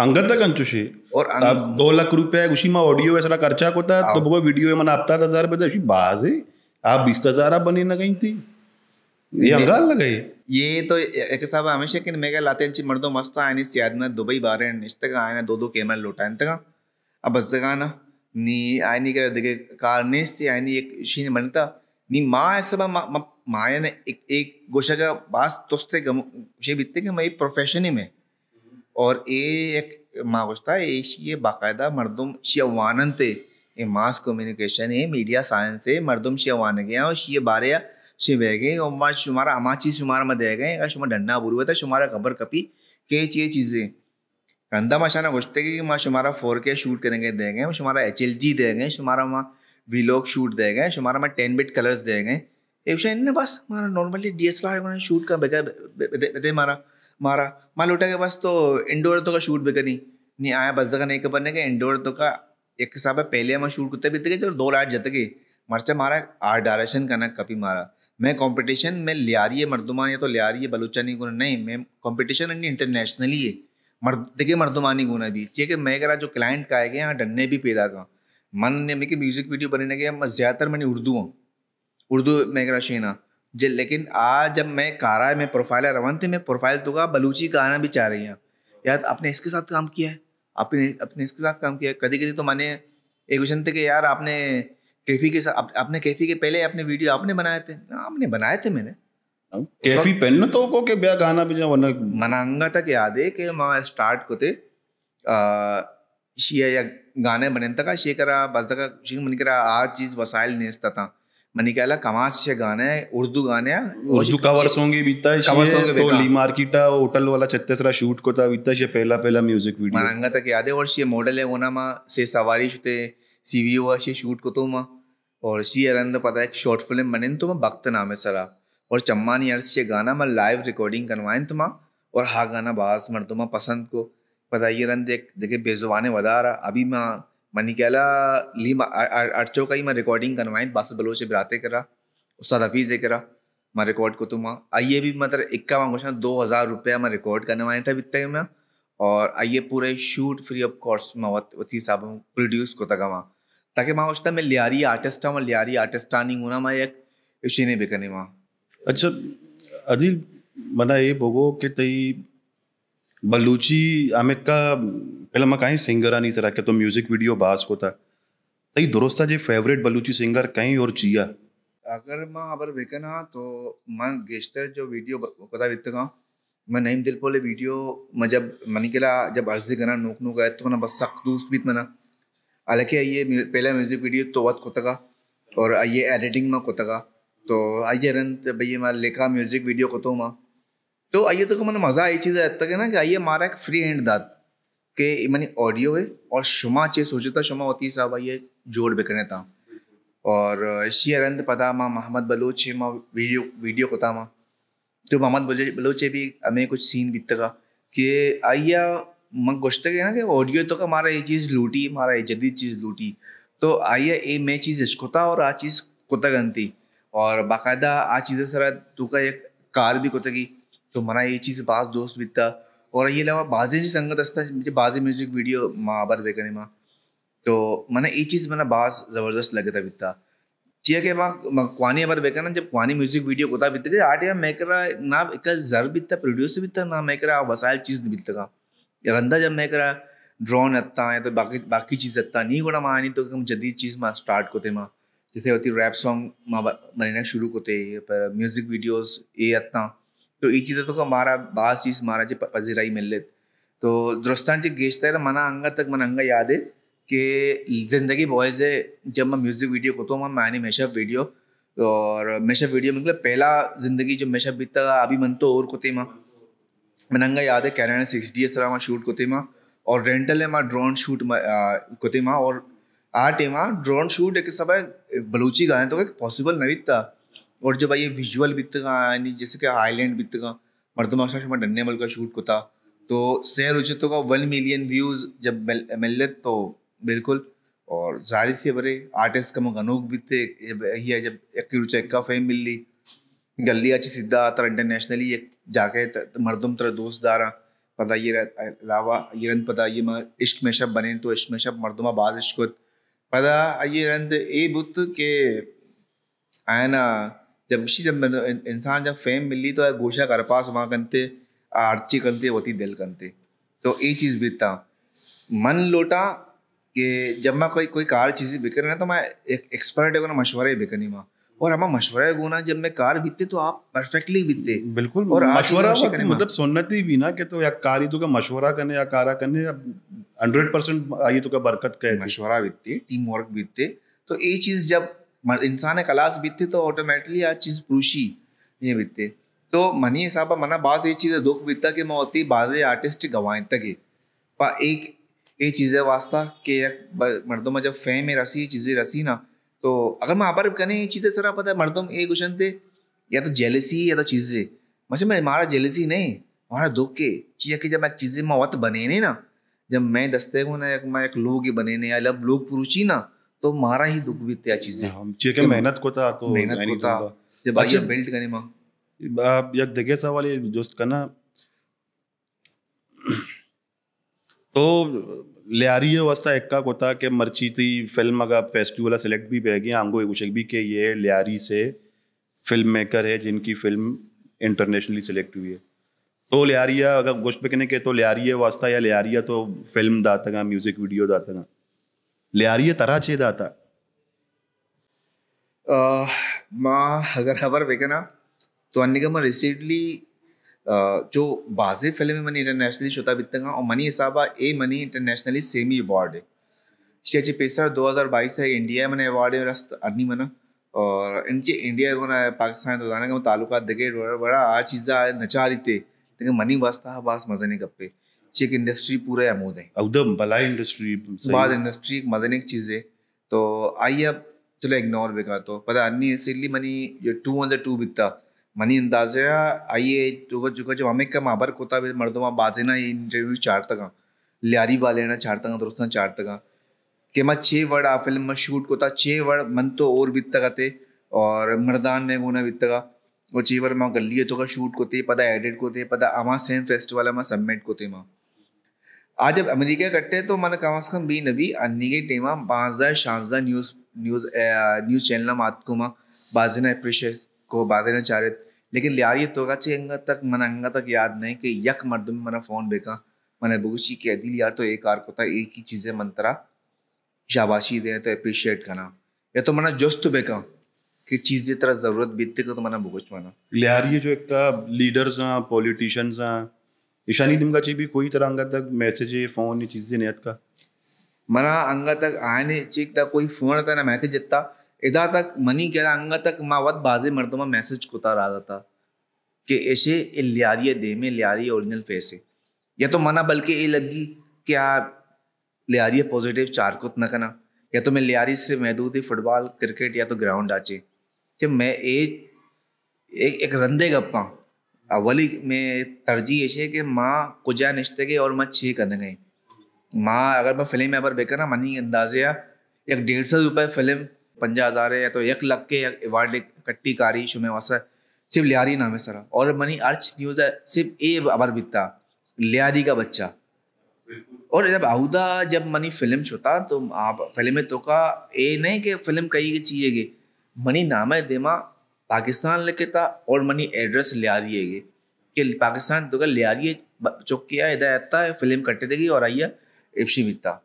अंगत तक और अंग... दो लाख रुपया उसी में ऑडियो ऐसा खर्चा होता हाँ। तो वो वीडियो आपता हजार रुपये तो बाज है आप बीस हजार आप ना कहीं थी ये अंगाल लगाई ये ఏతో ఎక్కసాబా అమెషకిన్ మెగా లాతెంచి మర్దో మస్తా ఆయన సియాద్న దుబాయ్ బారెన్ నిష్టగా ఆయన దో దో కెమెరా లోటా ఎంతగా ఆ బస్సగానా నీ ఆయన ఇక్కడ దిగే కార్నేస్తే ఆయన షీని మనతా నీ మా ఎక్కసబా एक माया ने तो एक एक गोशा का बास तोस्ते बीतते कि मई प्रोफेशन ही में और ए एक माँ गोश्ता ए ये बाकायदा मर्दम शियवानन ते ये मास कम्युनिकेशन है मीडिया साइंस है मरदम शियवान गया और शी बारे या शिवेगे ओम्मा शुमारा अमाची शुमार मदेगे शुमार बुरु था शुमारा खबर कपी के ये चीज़ें रंधा माशाना घोषते कि माँ शुमारा फोर के शूट करेंगे दे गए शुमारा एच एल जी दे गए शुमारा माँ वीलॉग शूट दे गए शुमारा माँ टेन बिट कलर्स गए ये विषय इन्हें बस मारा normally D S L shoot का बेगर दे मारा मारा माँ लोटा के पास तो इंडोर तो का शूट बेकर नहीं नहीं आया बस जगह नहीं खबर नहीं कि इंडोर तो का एक हिसाब है पहले माँ शूट कुत्ते बीत थे जो दो लाइट जत गई मरचा मारा आर डायरेक्शन करना कभी मारा मैं कंपटीशन में लियारी या तो लिया है बलूचानी गुना नहीं मैं कंपटीशन नहीं इंटरनेशनली है मर्द देखिए मर्दुमानी गुना भी चाहिए कि मैं रहा जो क्लाइंट का आएगा यहाँ डन्ने भी पैदा का मन ने मेरे म्यूज़िक वीडियो बनने के मैं ज़्यादातर मैंने उर्दू हूँ उर्दू मैं रहा शेना जे लेकिन आज जब मैं कारा मैं प्रोफाइल रवान थी मैं प्रोफाइल तो का बलूची गाना भी चाह रही हूँ यार आपने इसके साथ काम किया है आपने अपने इसके साथ काम किया है कभी कभी तो मैंने एक क्वेश्चन थे कि यार आपने कैफी के साथ आप, आपने कैफी के पहले अपने वीडियो आपने बनाए थे आपने बनाए थे मैंने हाँ, कैफी पहन तो को के ब्याह गाना भी वना मनांगा तक याद है कि मां स्टार्ट को कोते शिया या गाने बने तक शे करा बस तक शिंग मन करा आज चीज वसाइल नेस्ता था मनी कहला कमास से गाने उर्दू गाने उर्दू कवर कवर्स होंगे बीता है तो ली मार्केटा होटल वाला छत्तीसरा शूट को था बीता ये पहला पहला म्यूजिक वीडियो मनांगा तक याद है और ये मॉडल है ओना मां से सवारी छुते सीवीओ से शूट को तो मां और शी अरंद तो पता है शॉर्ट फिल्म बने तो मैं भक्त नाम है सरा और चम्मा नी अर्थ से गाना मैं लाइव रिकॉर्डिंग करवाएं माँ और हा गाना बास मर मैं पसंद को पता ये रन देख देखे बेजुबान वदा रहा अभी मैं मनी कहला ली अर्चो का ही मैं रिकॉर्डिंग करवाएं बास बलोच बिराते करा उस्ताद हफीज़ करा मैं रिकॉर्ड को तुम आइए भी मतलब इक्का मांगो शाम दो हज़ार रुपया मैं रिकॉर्ड करने था था तक मैं और आइए पूरे शूट फ्री ऑफ कॉस्ट मैं वती साहब प्रोड्यूस को तक वहाँ કેમા ઓસ્તા મે લિયારી આર્ટિસ્ટ હૈ લિયારી આર્ટિસ્ટા ની હોના માયક ઇશેને વેકનેવા અચ્છા અજીલ મના એ બોગો કે તઈ બલુચી અમે કા પેલે મે કહી સિંગરા ની સરા કે તો મ્યુઝિક વિડિયો બાસ હોતા તઈ દુરસ્તા જે ફેવરેટ બલુચી સિંગર કઈ ઓર ચીયા અગર મ આબર વેકના તો મ ગેસ્ટર જો વિડિયો કતા રીત કા મે નયમ દિલપોલે વિડિયો મજબ મની કેલા જબ અર્સી ગના નોકનોગ હે તો મન બસ સખ દોસ્ત બીત મના हालांकि आइए पहला म्यूज़िक वीडियो तोवत कोतगा और आइए एडिटिंग में कोतगा तो आइए रन तो भैया मैं लिखा म्यूज़िक वीडियो को तो माँ तो आइए तो मैंने मज़ा आई चीज़ है तक है ना कि आइए मारा एक फ्री हैंड दाद के मैंने ऑडियो है और शुमा चे सोचता शुमा होती साहब आइए जोड़ बिकने था और शी अरंत पता माँ मोहम्मद बलोच है माँ वीडियो वीडियो कोता माँ तो मोहम्मद बलोचे भी हमें कुछ सीन बीतगा कि आइया मग गोष्ट काय ना ऑडियो तो तो मारा ये चीज लूटी मारा ये जदीद चीज लूटी तो आइए ये मैं चीज इसकोता और आ चीज कोता गंती और बाकायदा आ चीज़ें सरा का एक कार भी कोतगी तो मना ये चीज बाज दोस्त बीतता और ये लावा जी संगत असता मुझे बाजे म्यूज़िक वीडियो मा बर वेगने मा तो मना ये चीज मना बास जबरदस्त लगता बीतता जिया के माँ क्वानी बार बेका ना जब क्वानी म्यूजिक वीडियो कोता बीतते आर्ट या करा ना एक जर बीतता प्रोड्यूस बीतता ना करा वसायल चीज बीतता रंदा जब मैं करा ड्रोन अत्ता या तो बाकी बाकी चीज़ अत्ता नहीं गोड़ा माँ नहीं तो हम जदीद चीज़ माँ स्टार्ट कोते माँ जैसे होती रैप सॉन्ग माँ बनना शुरू कोते पर म्यूजिक वीडियोस ये अत्ता तो ये तो चीज़ तो मारा बास चीज़ मारा जे पजीराई मिले तो दुरुस्तान जे गेचता है मना अंग तक मना अंग याद है कि जिंदगी बॉयज़ है जब मैं म्यूजिक वीडियो को तो मैं मैंने मेशअप वीडियो और मेशअप वीडियो मतलब पहला जिंदगी जो मेशअप बीतता अभी मन तो और कोते माँ है ಯಾವುದೇ ಕ್ಯಾರಣ six D S R shoot को ಕೊತ್ತಿಮಾ और रेंटल है माँ ड्रोन शूट कोतिमा और आ टेमा ड्रोन शूट एक सब बलूची गाने तो पॉसिबल नहीं बीतता और जो भाई ये विजुअल बीतगा यानी जैसे कि आइलैंड बीतगा मर्दमा में डन्ने मल का शूट था तो सैर उचित तो का वन मिलियन व्यूज जब मिल मिले तो बिल्कुल और जाहिर से बड़े आर्टिस्ट का मगनोक बीते ही जब एक रुचा एक का फेम मिल ली गली अच्छी सीधा आता इंटरनेशनली एक जाके मरदम तरह दोस्त दारा पता ये अलावा ये रंद पता ये इश्क में शब बने तो इश्क में शब मरदमा बाज इश्क पता ये रंद ए बुत के आए ना जब शी जब इंसान जब फेम मिली तो गोशा कर पास वहाँ कनते आर्ची कंते वती दिल कनते तो ये चीज़ बीतता मन लोटा कि जब मैं कोई कोई कार चीज़ें बिक रही ना तो मैं एक एक्सपर्ट है मशवरे बिकनी माँ और हमारा मशवरा गुना जब मैं कार बीतते तो आप परफेक्टली बीतते बिल्कुल और मशवरा मतलब ही भी ना कि तो या कारी तो का मशवरा करने या कारा करने हंड्रेड परसेंट आई तो का बरकत का मशवरा बीतते टीम वर्क बीतते तो ये चीज जब इंसान कलास बीतते तो ऑटोमेटिकली आज चीज पुरुषी ये बीतते तो मनी हिसाब मना बाज ये चीज़ दुख बीतता कि मैं होती बाद आर्टिस्ट गवाए तक पर एक ये चीज़ें वास्ता कि मर्दों में जब फेम में रसी चीज़ें रसी ना तो अगर मैं आप कहने ये चीज़ें सर पता है मर्दम एक क्वेश्चन थे या तो जेलसी या तो चीज़ें मचे मैं हमारा जेलसी नहीं हमारा दुख के चीज़ कि जब मैं चीज़ें मैं वत बने नहीं ना जब मैं दस्ते हूँ ना मैं एक लोग ही बने नहीं या जब लोग पुरुषी ना तो मारा ही दुख भी त्या चीज़ें हाँ, मेहनत को था तो मेहनत को था जब आइए बिल्ड करें माँ आप यक देखे सवाल ये जोस्ट करना तो ලෑරිය වස්ථා එක්ක කොතා के मरचीती फिल्म अगर फेस्टिवल सेलेक्ट भी पेगी आंगो एक भी के ये लियारी से फिल्म मेकर है जिनकी फिल्म इंटरनेशनली सेलेक्ट हुई है तो लियारिया अगर गोश्त पे कहने के तो लियारी वास्ता या लियारिया तो फिल्म दातगा म्यूजिक वीडियो दातगा लियारी तरह छे दाता माँ अगर खबर बेकना तो अन्य रिसेंटली जो बाज़े फिल्म मनी इंटरनेशनली शोता बितंगा और मनी हिसाबा ए मनी इंटरनेशनली सेमी अवार्ड है शेची पेसर बाईस है इंडिया मैंने अवार्ड है रस्त अन्नी मना और इन जी इंडिया को ना पाकिस्तान तो जाने का ताल्लुक देखे बड़ा आ चीज़ा नचा दी लेकिन मनी बस था बस मज़े नहीं गप्पे चेक इंडस्ट्री पूरा अमूद है एकदम भला इंडस्ट्री बाद इंडस्ट्री मज़े नहीं चीज़ है तो आइए अब चलो इग्नोर बेकार तो पता अन्नी इसीलिए मनी जो टू हंड्रेड टू बिकता ಮನಿ ಅಂದಾಜೆ ಆಯೆ तुका जो जेव हमें कम आबर कोता भी मर्दों बाजे ना इंटरव्यू चार तक लियारी वाले ना चार तक दोस्तों चार तक के मैं छः वर्ड आ फिल्म में शूट कोता छः वर्ड मन तो और बीत तक थे और मर्दान ने गोना बीत तक और छः वर्ड मैं गली तो का शूट कोते पता एडिट कोते पता अमा सेम फेस्टिवल मैं सबमिट कोते माँ आज जब अमेरिका कट्टे तो मैंने कम से कम बी नबी अन्य के टेमा पाँच हज़ार शाम न्यूज़ न्यूज़ न्यूज़ चैनल मात को माँ बाजे ना को बाजे ना चारित लेकिन लियारी तोगाची अंगा तक मन अंगा तक याद नहीं कि यक मर्द में मना फोन बेका मन बगुशी के दिल यार तो एक आर को था एक ही चीज़ें मंत्रा शाबाशी दे तो अप्रिशिएट करना या तो मना जोस्त बेका कि चीज़ें तरह ज़रूरत बीतते को तो मना बगुच माना लियारी जो एक लीडर्स हैं पॉलिटिशियंस हैं ईशानी दिमका ची भी कोई तरह अंगा तक मैसेज फ़ोन ये चीज़ें नहीं का मना अंगा तक आने चीक कोई फ़ोन आता ना मैसेज इतना एकदा तक मनी रहा अंगा तक वत बाजे मर्दमा मैसेज कोता रहा था कि ऐसे लियारी दे में लियारी ओरिजिनल फेस है या तो मना बल्कि ये लगी कि यार लियारी पॉजिटिव चार चारकुत न करना या तो मैं लियारी से महदूद ही फुटबॉल क्रिकेट या तो ग्राउंड आचे कि मैं ए, एक एक रंदे गप्पा अवली में तरजीह ऐसे कि माँ कुजा निश्ते गए और माँ छे करने गए माँ अगर मैं फिल्म में अगर बेकर ना मनी अंदाजे या एक डेढ़ सौ रुपये फिल्म पंजा है या तो एक लग के वार्ड कट्टी कारी शुमे वासा सिर्फ लियारी नाम है सरा और मनी अर्च न्यूज है सिर्फ ए अबर बिता लियारी का बच्चा और जब आहुदा जब मनी फिल्म छोता तो आप फिल्म तो का ए नहीं कि फिल्म कही के चाहिए गे मनी नाम है देमा पाकिस्तान लेके था और मनी एड्रेस लियारी है कि पाकिस्तान तो का लियारी चौक किया है फिल्म कट्टे देगी और आइया इप्शी बिता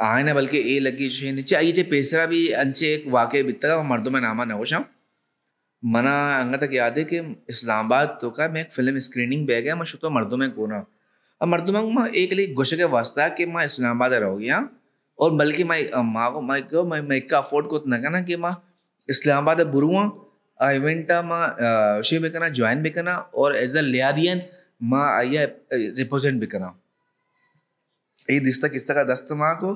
बल्कि ఆయన బల్కి ఏ नीचे నుంచి जो पेसरा भी अंचे एक वाक़े बीतता मर्दों में नामा नवशा मना अंगा तक याद है कि इस्लामाबाद तो का मैं एक फिल्म स्क्रीनिंग बह गया मैं शुतो मर्दों में कोना अब मर्दों में मैं एक लिए गुस्से वास्ता कि मैं इस्लामाबाद रहो गया और बल्कि माई माँ को माई को मैं मैं का अफोर्ड को ना कहना कि माँ इस्लामाबाद बुरू हाँ बुरुआ इवेंट माँ शिव बेकना ज्वाइन बेकना और एज अ लियारियन माँ आइया भी करा का दस्त माँ ಈದಿಸ್ತಾ ಕಿಸ್ತಕ ದಸ್ತ ಮಾಕು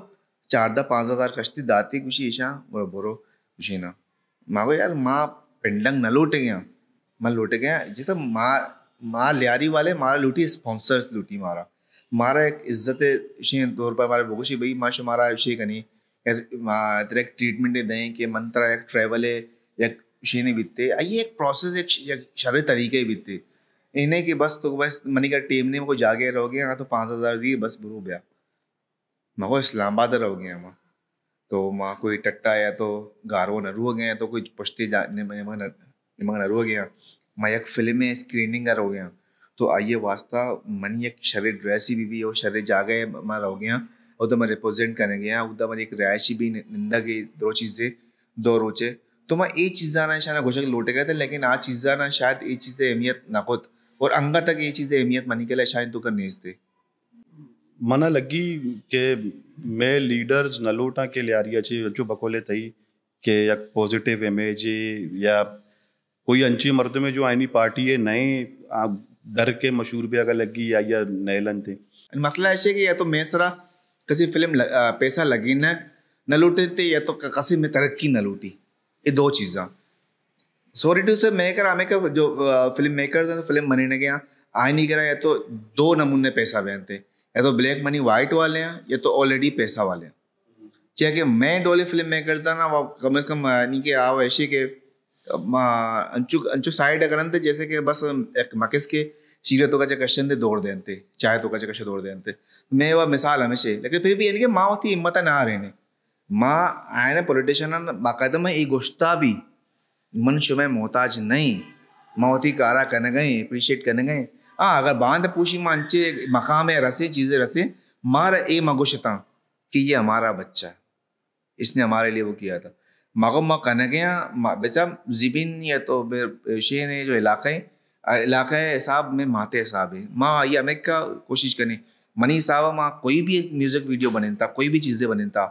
ಚಾರ್ದ ಪಾಂಚ ಹಜಾರ್ ಕಷ್ಟಿ ದಾತಿ ಖುಷಿ ಈಶಾ ಬರೋ माँ को यार माँ पेंडंग न लूट गया मैं लूट गया जैसे माँ माँ लियारी वाले मारा लूटी स्पॉन्सर लूटी मारा मारा एक इज्जत शे तौर पर मारे बोगोशी भाई माँ से मारा शे कनी तेरा एक ट्रीटमेंट दें कि मन तेरा एक ट्रेवल है एक शे नहीं बीतते ये एक प्रोसेस एक, एक शरे तरीके बीतते इन्हें कि बस तो बस मनी का टीम ने को जागे रहोगे यहाँ तो पाँच हज़ार दिए बस बुरू ब्या मैं कोई इस्लामाबाद गया वहाँ तो माँ कोई टट्टा या तो गारो रो गया तो कोई पश्ती न रो गया मैं एक फिल्म में स्क्रीनिंग का गया तो आइए वास्ता मन एक शरीर ड्रेसी भी भी और शरीर जागे रह गया और तो मैं रिप्रेजेंट करने गया उदा मेरी एक रिहायशी भी निंदा की दो चीज़ें दो रोचे तो मैं ये चीज़ा ना शायद घोषक लौटे गए थे लेकिन आज चीज़ा ना शायद ये चीज़ें अहमियत नाकोत और अंगा तक ये चीज़ें अहमियत मनी के लिए शायद तो कर नहीं लगी લગી मैं लीडर्स લીડર્સ નલોટા કે લ્યારિયા છે जो बकोले थी के या पॉजिटिव इमेज या कोई अंची मर्द में जो आईनी पार्टी है नए दर के मशहूर भी अगर लगी या या लन थे मसला ऐसे कि या तो मेसरा किसी फिल्म लग, आ, पैसा लगी न न लूटे थे या तो कसी में तरक्की न लूटी ये दो चीज़ा सॉरी टू से मेकर आमे का जो फिल्म मेकर फिल्म बने गया आई नहीं करा या तो दो नमूने पैसा बहन थे या तो ब्लैक मनी वाइट वाले हैं या तो ऑलरेडी पैसा वाले हैं चाहे कि मैं डोले फिल्म मेकर था ना वो कम अज़ कम यानी कि आओ ऐसे के अंचु अंचु साइड अगर थे जैसे कि बस मकस के शीरे तो का कशन थे दौड़ थे चाय तो का कशे दौड़ थे मैं वह मिसाल हमेशा लेकिन फिर भी यानी कि माँ वती हिम्मत ना रहने माँ आए ना पोलिटिशन बाकायदा में ये गोश्ता भी मनुष्य में मोहताज नहीं माँ वती कारा करने गए अप्रिशिएट करने गए आ हाँ, अगर बांध पूछी मानचे मकाम रसे चीज़ें रसे मार ए मगोशता कि ये हमारा बच्चा है इसने हमारे लिए वो किया था मगो मा कन गया बेचा जिबिन या तो शेन ने जो इलाका है साहब में माते साहब है माँ ये हमें क्या कोशिश करें मनी साहब माँ कोई भी म्यूज़िक वीडियो बने था कोई भी चीज़ें बने था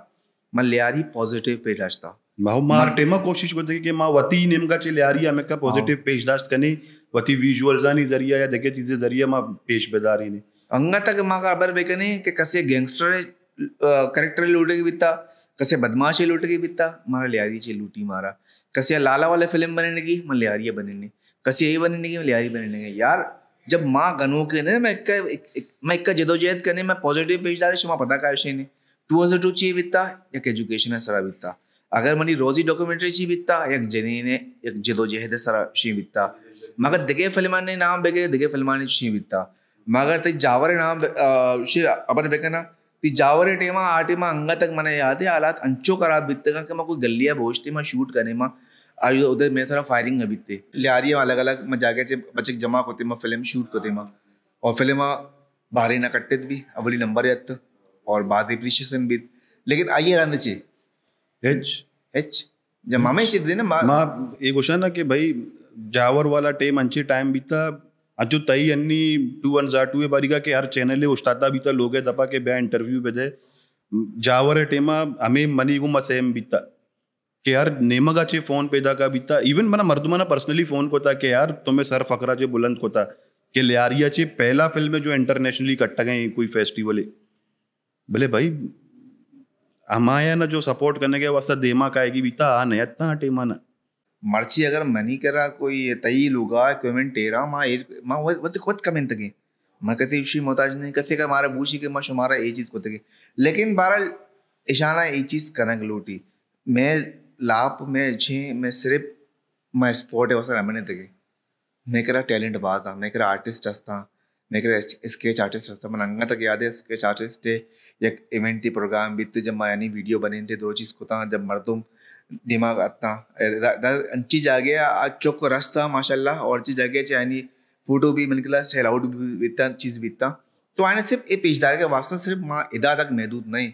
मैं लियारी पॉजिटिव पे रास्ता मा मार्टेम कोशिश करता कि मां वती नेम का आ नेमकां चें लेयारी आमेकां पॉझिटिव्ह पेशदाश्त कनी वती विज्युअल्सांनी जरिया या देखे चीजें जरिया मां पेश बेदारी नी अंगा तक म्हाका खबर बेकनी की कसे करेक्टर कॅरेक्टर के बिता कसे बदमाश के बिता मारा लिहारीचे लूटी मारा कसे लाला वाले फिल्म बनने की मैं लिहारिया बनने कसे यही बनने की मैं लिहारी बनने की यार जब माँ गनो के ने मैं इक्का मैं इक्का जदोजहद करने मैं पॉजिटिव पेशदारी शुमा पता का विषय ने टू हजार टू चाहिए बिता या एजुकेशन है सारा बिता अगर ची बीतता एक जनी ने एक जिलो जहद सारा शी बीतता मगर दिगे ने नाम बेगे दिगे ने छी बीतता मगर ते जावरे नाम शी अपन बेकना ती जावरे टेमा आटेमा अंगा तक मने याद है हालात अंचो करा बीतते का मैं कोई गलिया भोजते मैं शूट करने मा आयु उधर मैं थोड़ा फायरिंग में बीतते लियारी अलग अलग मैं जागे चे बचक जमा होते मैं फिल्म शूट करते माँ और फिल्म बाहरी ना कट्टे भी अवली नंबर यत और बाद भी लेकिन आइए रंदचे एच एच मामे ना मा ना भाई जावर वाला टेम हांची टायम बिता आजू तई टू वन जा टू ए लोग तपा के बे इंटरव्यू बेदे टेमा हमें मनी वो मसेम बीता के यार नेमगाचे फोन पैदा का बीता इवन मना मर्दुमाना पर्सनली फोन कोता कि यार तुम्हें सर फकरा चे बुलंद कोता लियारिया लियारियाचे पहला फिल्म है जो इंटरनेशनली कट्टा गई कोई फेस्टिवल है भले भाई हमायन जो सपोर्ट करने के वास्ते देमा का काएगी बीता आ नहीं इतना टेमाना मर्ची अगर मनी करा कोई तई लुगा कमेंट टेरा मा एर मा वत तो खुद कमेंट तके मैं कहते उसी मोहताज नहीं कसे का मारा बूशी के मश हमारा ये चीज को तके लेकिन बारह इशाना ये चीज करंग लूटी मैं लाप में छे मैं सिर्फ मैं स्पोर्ट है वसर अमने तके मैं करा टैलेंट बाज था मैं करा आर्टिस्ट हस्ता मैं करा स्केच आर्टिस्ट हस्ता मैं अंगा तक याद है स्केच आर्टिस्ट है यक इवेंटी प्रोग्राम बीत जब यानी वीडियो बने थे दो चीज़ को था जब मरदुम दिमाग आता अंची जागे आज चौक रस था माशाल्लाह और ची जागे यानी फोटो भी मन के सेल आउट भी बीतता चीज़ बीतता तो आने सिर्फ ये पेशदार के वास्ता सिर्फ माँ इदा तक महदूद नहीं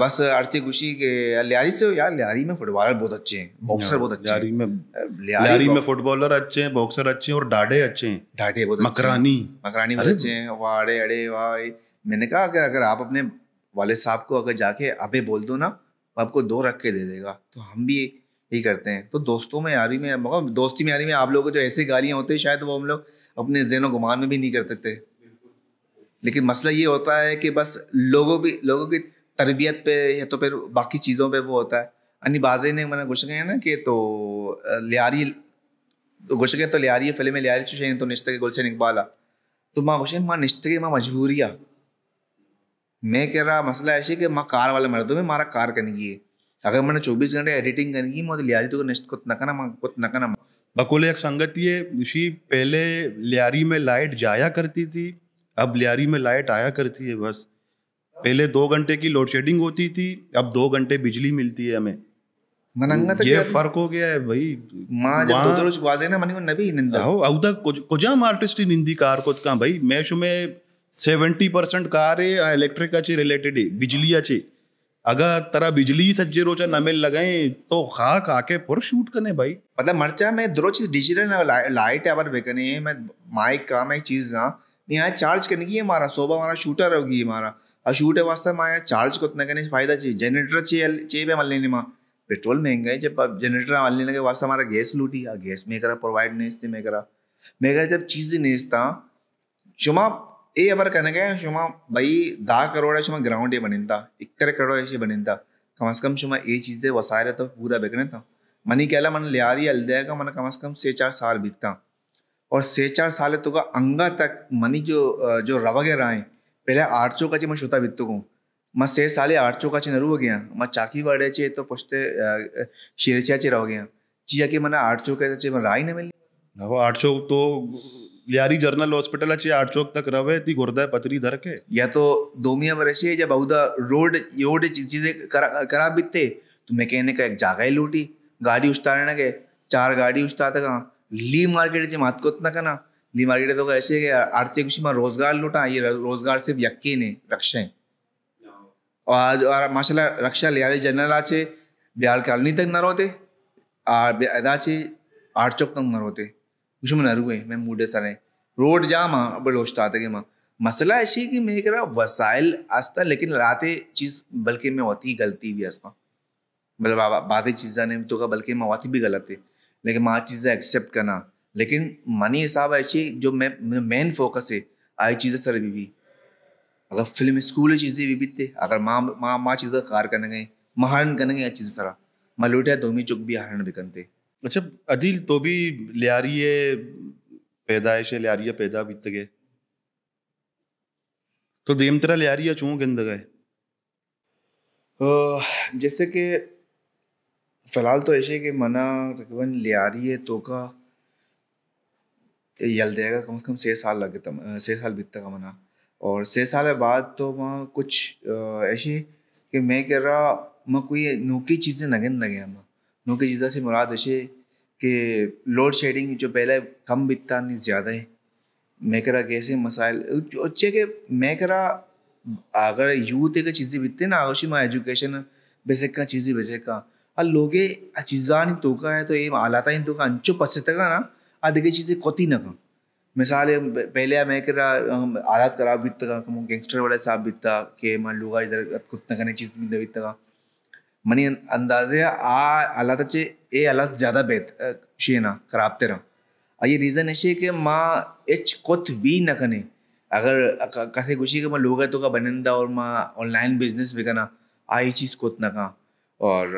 बस आरती खुशी के लियारी से यार लियारी में फुटबॉलर बहुत अच्छे हैं बॉक्सर बहुत अच्छे लियारी में लियारी लियारी में फुटबॉलर अच्छे हैं बॉक्सर अच्छे हैं और डाढ़े अच्छे हैं डाढ़े बहुत मकरानी मकरानी बहुत अच्छे हैं वाह अड़े अड़े वाह मैंने कहा अगर अगर आप अपने वाले साहब को अगर जाके अबे बोल दो ना आपको दो रख के दे देगा तो हम भी यही करते हैं तो दोस्तों में यारी में मगर दोस्ती में यारी में आप लोगों को जो ऐसे गालियाँ होती है शायद वो हम लोग अपने जहन गुमान में भी नहीं कर सकते लेकिन मसला ये होता है कि बस लोगों भी लोगों की तरबियत पे या तो फिर बाकी चीज़ों पे वो होता है यानी बाजे ने मैंने घुस गए ना कि तो लियारी घुस गए तो लियारी फिल्म लियारी चुशे तो निश्ते के गुल से तो माँ घुस माँ निश्ते की माँ मजबूरिया मैं कह रहा मसला ऐसे कि माँ कार वाले मर्द में मारा कार कनगी है अगर मैंने चौबीस घंटे एडिटिंग करनी मैं तो लियारी तो नेक्स्ट को नकना कुछ को करना बकोले एक संगत ये उसी पहले लियारी में लाइट जाया करती थी अब लियारी में लाइट आया करती है बस पहले दो घंटे की लोड शेडिंग होती थी अब दो घंटे बिजली मिलती है हमें मनंगा ये फर्क हो गया है भाई माँ जब दो रोज वाजे ना मनी नबी निंदा हो कुछ कोजाम आर्टिस्ट निंदी कार को तो का भाई मैं शुमे सेवन्टी पर्सेंट कार इलेक्ट्रिकाची रिलेटेड आहे बिजलीची अगर तेरा बिजली सज्जे रोचा न मिल लगाए तो खा खा के पुर शूट करने भाई मतलब मरचा में दो चीज डिजिटल ला, लाइट आवर वे मैं माइक का मैं चीज ना यहाँ चार्ज करने की हमारा सोबा हमारा शूटर होगी हमारा और शूट है वास्ते माया चार्ज को उतना करने फायदा चाहिए जनरेटर चाहिए चाहिए मान लेने माँ पेट्रोल महंगा है जब जनरेटर मान लेने के वास्तव हमारा गैस लूटी गैस में करा प्रोवाइड नहीं इसते मैं करा मैं जब चीज़ नहीं इसता चुमा એ અમારે કનકયા શુમાં ભાई दहा करोड़ा शुमा ग्राउंड ये बनिंदा इक्कर करोड़ ऐसे बनिंदा कम से कम शुमा ये चीज़ें वसाए रहता पूरा बेकने था मनी कहला मन लिया अलदया का मन कम से कम से चार साल बीतता और से चार साल तो का अंगा तक मनी जो जो रवा गया पहले आठ सौ का चे मैं शोता बीततो को तो पुछते मैंने आठ राय हॉस्पिटल જનરલ आठ चौक तक रव्याती गोरदाय धर के या तो दोमिया है जब बहुदा रोड रोड चीजें करा, करा बिते तो मैकेनिक एक जागा ही लूटी गाड़ी उस्तारने के चार गाड़ी उस्ताता का ली मार्केट जी मात इतना कना ली मार्केट तो ऐसे है आर्थिक खुशी में रोजगार लूटा ये रोजगार सिर्फ यक्के ने रक्षे और और माशाला रक्षा लियारी जनरल आचे बिहार कॉलोनी तक न रोते आठ चौक तक न रोते गुशमनारू मैं मूडे सरें रोड जा माँ बलोच ताते के माँ मसला ऐसी कि मैं करा वसाइल आस्ता लेकिन राते चीज बल्कि मैं होती गलती भी आस्ता मतलब बातें चीज़ा ने तो का बल्कि मैं होती भी गलत है लेकिन माँ चीज़ें एक्सेप्ट करना लेकिन मनी हिसाब ऐसी जो मैं मेन फोकस है आई चीज़ें सर भी, भी अगर फिल्म स्कूल चीज़ें भी बीतते अगर माँ माँ माँ चीज़ें कार करने गए महारण करने गए चीज़ें सरा मलोटिया दो चुक भी हरण भी करते अच्छा अजील तो भी है पैदाइश है लियारिया पैदा गए तो देम तेरा लियारिया चूँ गिंद गए जैसे कि फिलहाल तो ऐसे कि मना तकरीबन है तो का यल देगा कम से कम छः साल लगे तम छः साल बीतता का मना और छः साल बाद तो वहाँ कुछ ऐसे कि मैं कह रहा मैं कोई नोकी चीज़ें नगन लगे मैं नूक जिदा से मुराद अशे कि लोड शेडिंग जो पहले कम बिकता नहीं ज़्यादा है करा कैसे मसाइल अच्छे के मेकरा अगर यूथ एक चीज़ें बिकते ना अगर माँ एजुकेशन बेसिक का चीज़ें बेसिक का आ लोगे चीज़ा नहीं तो है तो ये आलाता नहीं तो अंचो पचते ना आ देखे चीज़ें कोती ना का मिसाल पहले मैं करा आलात खराब बीतता गैंगस्टर वाले साहब बीतता के मान लूगा इधर कुत्ता करने चीज़ बीतता मनी अंदाजे आ हालाताचे ए हालात ज्यादा बेत शे ना खराब तेरा ये रीज़न ऐसे कि माँ एच कोत भी न कने अगर कसे गुशी के माँ लोग तो का बनंदा और माँ ऑनलाइन बिजनेस भी करना आई चीज़ कोत न कहाँ और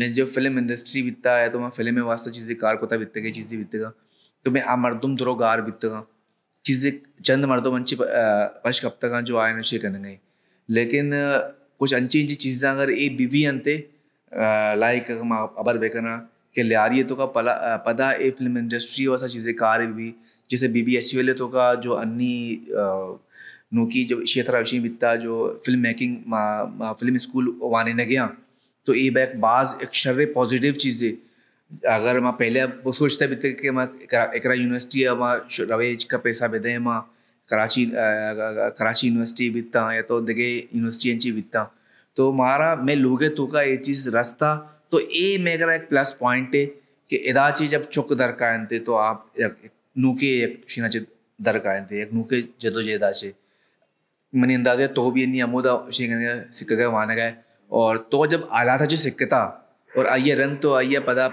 मैं जब फिल्म इंडस्ट्री बीतता है तो मैं फिल्म में वास्ता चीज़ें कार कोता बीतते गई चीज़ें बीतेगा तो मैं आ मरदम दुरो गार बीतेगा चीज़ें चंद मर्दों मंची पश कब तक जो आए नशे करेंगे लेकिन कुछ अंची इंची चीज़ें अगर ए बीबी अंते लाइक अबर बेकना के लियारी तो का पला पदा ए फिल्म इंडस्ट्री और चीज़ें कार भी जैसे बी बी एस तो का जो अन्नी नोकी जो क्षेत्र विषय बिता जो फिल्म मेकिंग फिल्म स्कूल वाने न गया तो ए बैक बाज एक शर्रे पॉजिटिव चीज़ें अगर माँ पहले अब सोचता भी कि माँ एक यूनिवर्सिटी माँ रवेज का पैसा बेदे माँ कराची कराची यूनिवर्सिटी या तो दिगे यूनिवर्सिटी युनिवर्सिटींची बीतता तो मारा मैं लोगे तो का ये चीज रास्ता तो ये मेरा एक प्लस पॉइंट है कि एदाची जब चुक दरकायन थे तो आप एक नूके एक शिनाचे दरकायन थे एक नूके जदोजेदाचे मनी अंदाजे तो भी इन अमोदा शिंगे सिक्के गए माने गए और तो जब आला था सिक्के सिक्कता और आइए रन तो आइए पता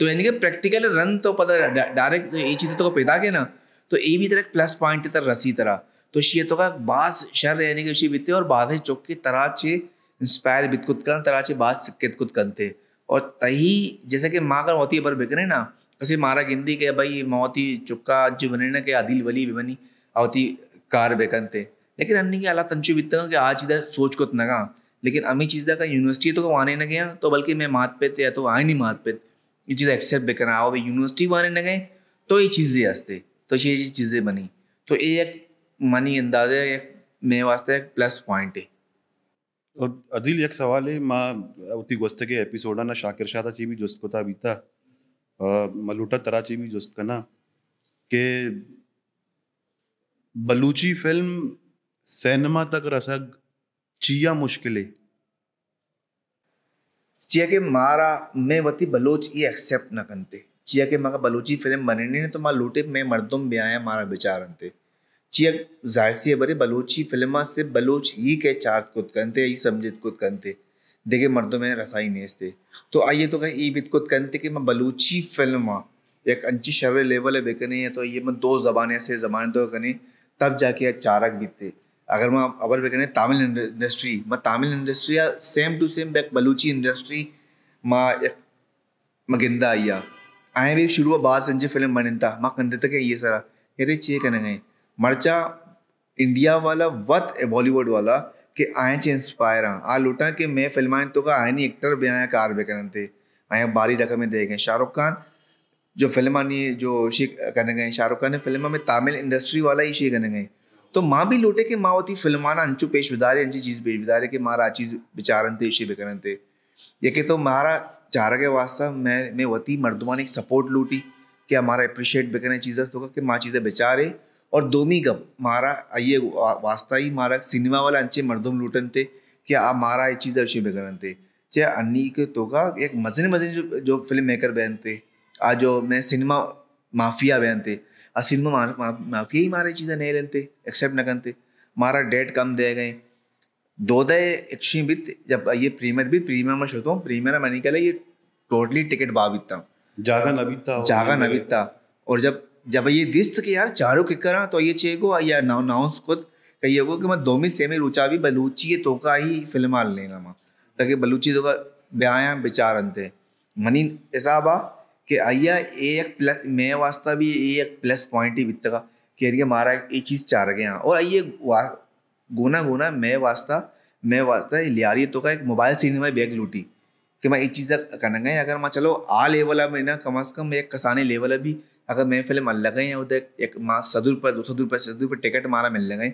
तो यानी कि प्रैक्टिकल रन तो पता डायरेक्ट तो ये चीज़ तो पैदा के ना तो भी प्लस पॉइंट रसी तरह तो පොයින්ට් එකට बास තොෂියතොකක් के ශරයනක बीते और के तरा चे इंस्पायर बितकुत कन चे बास कन कनते और तही जैसे कि माँ का मोती पर बिकने ना ऐसे मारा गिंदी के भाई मोती चुक्का जो बने ना के आदिल वली भी बनी अवती कार बेकनते लेकिन अन्य के अला तंचु बित के आज इधर सोच कुत नगा लेकिन अमी चीज़ का यूनिवर्सिटी तो आने न गया तो बल्कि मैं मात पे थे तो आए नहीं मात पे ये चीज़ एक्सेप्ट बेकना आओ यूनिवर्सिटी वाने न गए तो ये चीज़ें हंसते तो ये ये चीज़ें बनी तो ये एक मनी है एक मेरे वास्ते एक प्लस पॉइंट है और अदिल एक सवाल है माँ उती गोस्त के एपिसोडा ना शाकिर शाह था भी जोस्त कोता था मलूटा तरा ची भी का ना के बलूची फिल्म सिनेमा तक रसग चिया है चिया के मारा मैं वती बलोच ये एक्सेप्ट ना करते चिया के मगा बलूची फिल्म बनने ने तो मां लूटे में मर्दम आया मारा विचारन ते चिया जाहिर सी बरे बलूची फिल्म से बलूच ही के चार कुद कंते ही समझित कुद कंते देखे मर्दों में रसाई नेस थे तो आइए तो कहीं ई बित कुद कंते कि मैं बलूची फिल्म एक अंची शर्र लेवल है बेकने है तो ये मैं दो जबान ऐसे जबान तो कने तब जाके चारक बीतते अगर मैं अबर बेकने तमिल इंडस्ट्री मैं तमिल इंडस्ट्री या सेम टू सेम बैक बलूची इंडस्ट्री माँ एक मगिंदा आइया आए भी शुरू बाज तंहिंजी फिल्म बननि था मां कंधे तक इहे सारा अरे चे करेंगे मर्चा इंडिया वाला वत बॉलीवुड वाला कि आए चे इंस्पायर हाँ आ लुटा कि मैं फिल्म आए तो का आए नहीं एक्टर भी आया कार भी करन थे आया बारी रकम में देखे शाहरुख खान जो फिल्म आनी जो शी करने गए शाहरुख खान ने फिल्म में तमिल इंडस्ट्री वाला ही शी करने गए तो माँ भी लुटे के माँ होती फिल्म आना अंचू पेश विदारे अंची चीज़ पेश विदारे के मारा चीज़ बेचारन थे शी भी करन थे ये के तो मारा चारा के वास्ता मैं मैं वती एक सपोर्ट लूटी कि हमारा अप्रिशिएट बिकने चीज़ें तो कि माँ चीज़ें बेचारे और दोमी गम मारा ये वास्ता ही मारा सिनेमा वाला अंचे मर्दम लूटन थे कि आ मारा ये चीज़ें अच्छी बिगड़न थे चाहे अन्नी के तो का एक मजे मजने जो जो फिल्म मेकर बहन थे आज जो मैं सिनेमा माफिया बहन थे आ सिनेमा माफिया ही मारे चीज़ें नहीं लेते एक्सेप्ट न करते मारा डेट कम दे गए दो ദോദയ എക്സ്ട്രീം जब ये प्रीमियर भी प्रीमियर में शुरू हूँ प्रीमियर मैंने निकाला ये टोटली टिकट बाबित था जागा नबीता जागा नबीता और जब जब ये दिस्त के यार चारों के करा तो ये चेको या नाउंस खुद कही होगा कि मैं दोमी से में रुचा भी बलूची ये तोका ही फिल्म आल लेना माँ ताकि बलूची तो का ब्याया बेचार अंते मनी ऐसा बा कि आइया ये एक प्लस मैं वास्ता भी ये एक प्लस पॉइंट ही बितता का कह रही है मारा एक चीज़ चार गया और आइए गुना गुना मैं वास्ता मैं वास्ता लियारी तो का एक मोबाइल सीन में बैग लूटी कि मैं ये चीज़ करना गए अगर मैं चलो आ लेवल अब ना कम अज़ कम एक कसाने लेवल भी अगर मैं फिल्म अल्लाह गए उधर एक माँ सदर रुपये दो सौ रुपये सौ रुपये टिकट मारा मिलने गए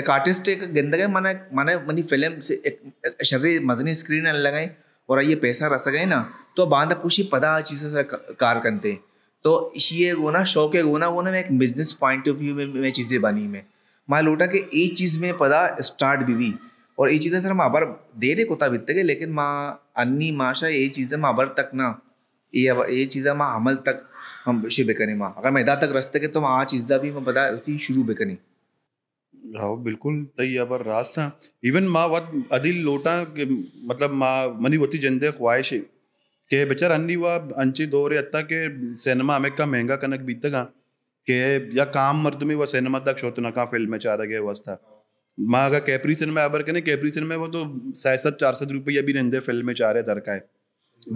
एक आर्टिस्ट एक गंदा गए माना माना मनी फिल्म से एक शरीर मजनी स्क्रीन अन गए और ये पैसा रस गए ना तो बांधा पूछी पता चीज़ें कार करते तो ये गोना शौक है गोना गोना में एक बिजनेस पॉइंट ऑफ व्यू में, मैं चीज़ें बनी मैं के ಕೆ चीज़ में पता स्टार्ट भी हुई और ये चीज़ें सर माँ बार देरे कोता बीतते गए लेकिन माँ अन्नी माशा ये चीज़ें माँ बार तक ना ये ये चीज़ें माँ हमल तक हम शुरू बेकने माँ अगर मैदा तक रस्ते के तो माँ आ चीज़ा भी मैं पता उसी शुरू बेकने हाँ बिल्कुल तय पर रास्ता इवन माँ वत अदिल लोटा मतलब माँ मनी वती जंदे ख्वाहिश के बेचार अन्नी अंची दो दौरे अत्ता के सिनेमा अमेरिका महंगा कनक बीतगा के या કે කාමර්තුමි में ශෝතනකා ෆිල්ම් චාරගේ අවස්ථා माँ का कैपरी में आबर कहने कैपरी सिनेमा वो तो सैसठ चार सौ रुपये भी रहते फिल्म में चार दरका दरकाए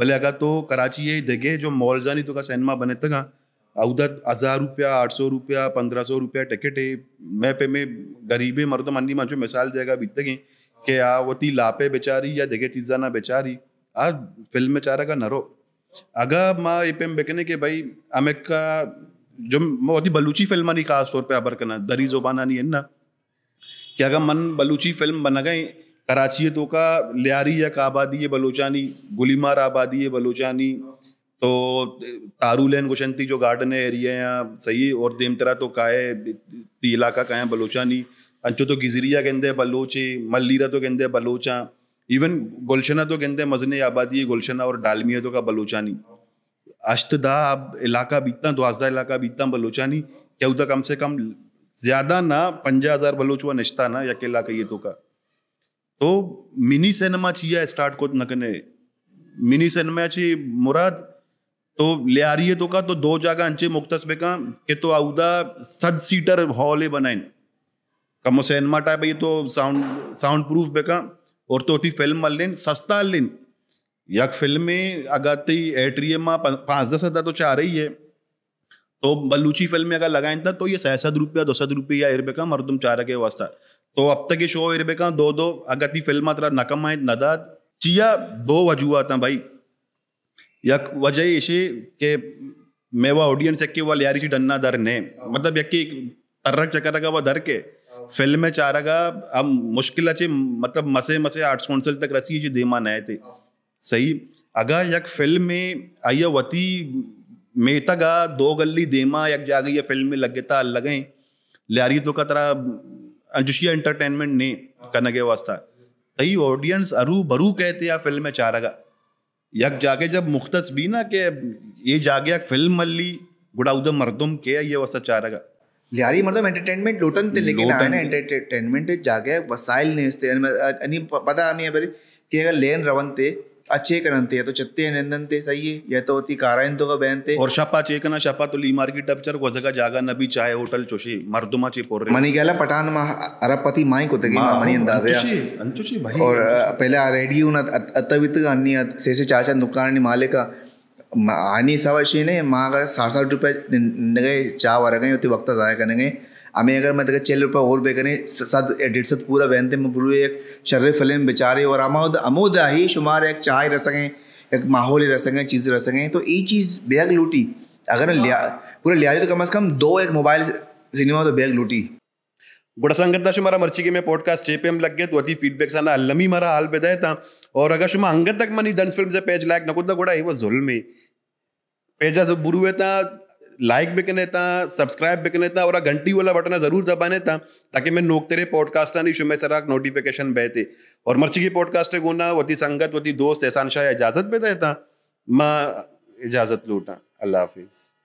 भले अगर तो कराची ये देखे जो मॉल जानी तो का सिनेमा बने तक तो अवधत हज़ार रुपया आठ सौ रुपया पंद्रह सौ रुपया टिकट है मैं पे मैं गरीबे मर्द मानी माँ मिसाल देगा बीत गई कि आ वो ती लापे बेचारी या देखे चीज़ा ना बेचारी आ फिल्म में चारा का नरो अगर माँ ये पे बेकने के भाई अमेरिका जो मोदी बलूची फिल्म नहीं खास तौर पर अबर करना दरी जुबाना नहीं है ना कि अगर मन बलूची फिल्म बना गए कराची तो का लियारी या आबादी है बलूचानी गुलीमार आबादी है बलूचानी तो तारू लेन गुशंती जो गार्डन है एरिया यहाँ सही और देमतरा तो का है इलाका का है बलूचानी अंचो तो गिजरिया कहते बलोचे मल्लीरा तो कहते बलोचा इवन गुलशना तो कहते मजन आबादी है गुलशना और डालमिया तो का बलोचानी अश्तदा अब इलाका इतना द्वासदा इलाका भी बीतना बलोचानी क्या उधर कम से कम ज़्यादा ना पंजा हज़ार बलोच हुआ नश्ता ना या केला कहिए तो का तो मिनी सिनेमा चाहिए स्टार्ट को न कने मिनी सिनेमा चाहिए मुराद तो ले आ रही है तो का तो दो जगह अंचे मुख्तस में का के तो आउदा सद सीटर हॉल बनाए कमो सिनेमा टाइप ये तो साउंड साउंड प्रूफ बेका और तो फिल्म मल लेन सस्ता लेन या फिल्में अगरि एटीह मां पाँच दस हज़ार तो चाह रही है तो बलूची फिल्म में अगर लगाए था तो ये सहसद रुपया दो सद रुपया इरबे का मरदम चाह रखे वास्ता तो अब तक ये शो इरबे का दो दो अगर ती फिल्म तरह नकम है नदाद चिया दो वजूहत हैं भाई यक वजह ऐसे के मैं वह ऑडियंस एक के वाल यारी डन्ना दर ने मतलब यक की तर्रक चक्कर का वह दर के फिल्म में चारा अब मुश्किल अच्छे मतलब मसे मसे आर्ट्स काउंसिल तक रसी जी देमा नए थे सही अगर यक फिल्म में आइया वती मेतगा दो गली देमा यक जा गई फिल्म में लग गया लगे लियारी तो कतरा अंजुशिया एंटरटेनमेंट ने करने के वास्ता सही ऑडियंस अरू बरू कहते या फिल्म में चारगा यक जाके जब मुख्तस भी ना कि ये जागे यक फिल्म मल्ली गुडाउद मरदुम के ये वसा चारगा लियारी मतलब एंटरटेनमेंट लोटन थे लेकिन एंटरटेनमेंट जागे वसाइल ने पता नहीं है कि अगर लेन रवन थे अच्छे करन थे तो चत्ते नंदन थे सही है या तो होती कारायन तो का बहन थे और शपा चेकना शपा तो ली मार्केट मार्गी चर वजह का जागा नबी चाय होटल चोशी मर्दुमा चे पोर मनी कहला पठान मा अरबपति माई को तगी मा मनी अंदाज है अंचुची भाई और पहले रेडी उन अतवित अन्नी से से चाचा दुकान ने मालिक आनी सवशी ने मा का 60 रुपए रुपये गए चाह वारे गए वक्त जाया करेंगे हमें अगर मैं चेल रुपये और बेकने सद डेढ़ सत पूरा बहनते मैं बुरु एक शर्र फिल्म बेचारे और अमोद अमोदा ही शुमार एक चाय रह सकें एक माहौल रह सकें चीज़ रह सकें तो ये चीज़ बेहद लूटी अगर हाँ। लिया पूरा लिया तो कम अज़ कम दो एक मोबाइल सिनेमा तो बेहद लूटी गुड़ा संगत शुमारा मर्ची के मैं पॉडकास्ट जे पे हम लग गए तो अति फीडबैक साना लमी मारा हाल बेदाय था और अगर शुमा अंगत तक मनी दंस फिल्म से पेज लायक नकुद गुड़ा ही वो जुल्म पेजा से बुरु है था लाइक भी करने था सब्सक्राइब भी करने था और घंटी वाला बटन जरूर दबाने था ताकि मैं नोक तेरे पॉडकास्टा आने शुमे सराक नोटिफिकेशन बहते और मर्ची की पॉडकास्ट गोना वती संगत वती दोस्त एहसान शाह इजाजत भी देता माँ इजाजत लूटा अल्लाह हाफिज़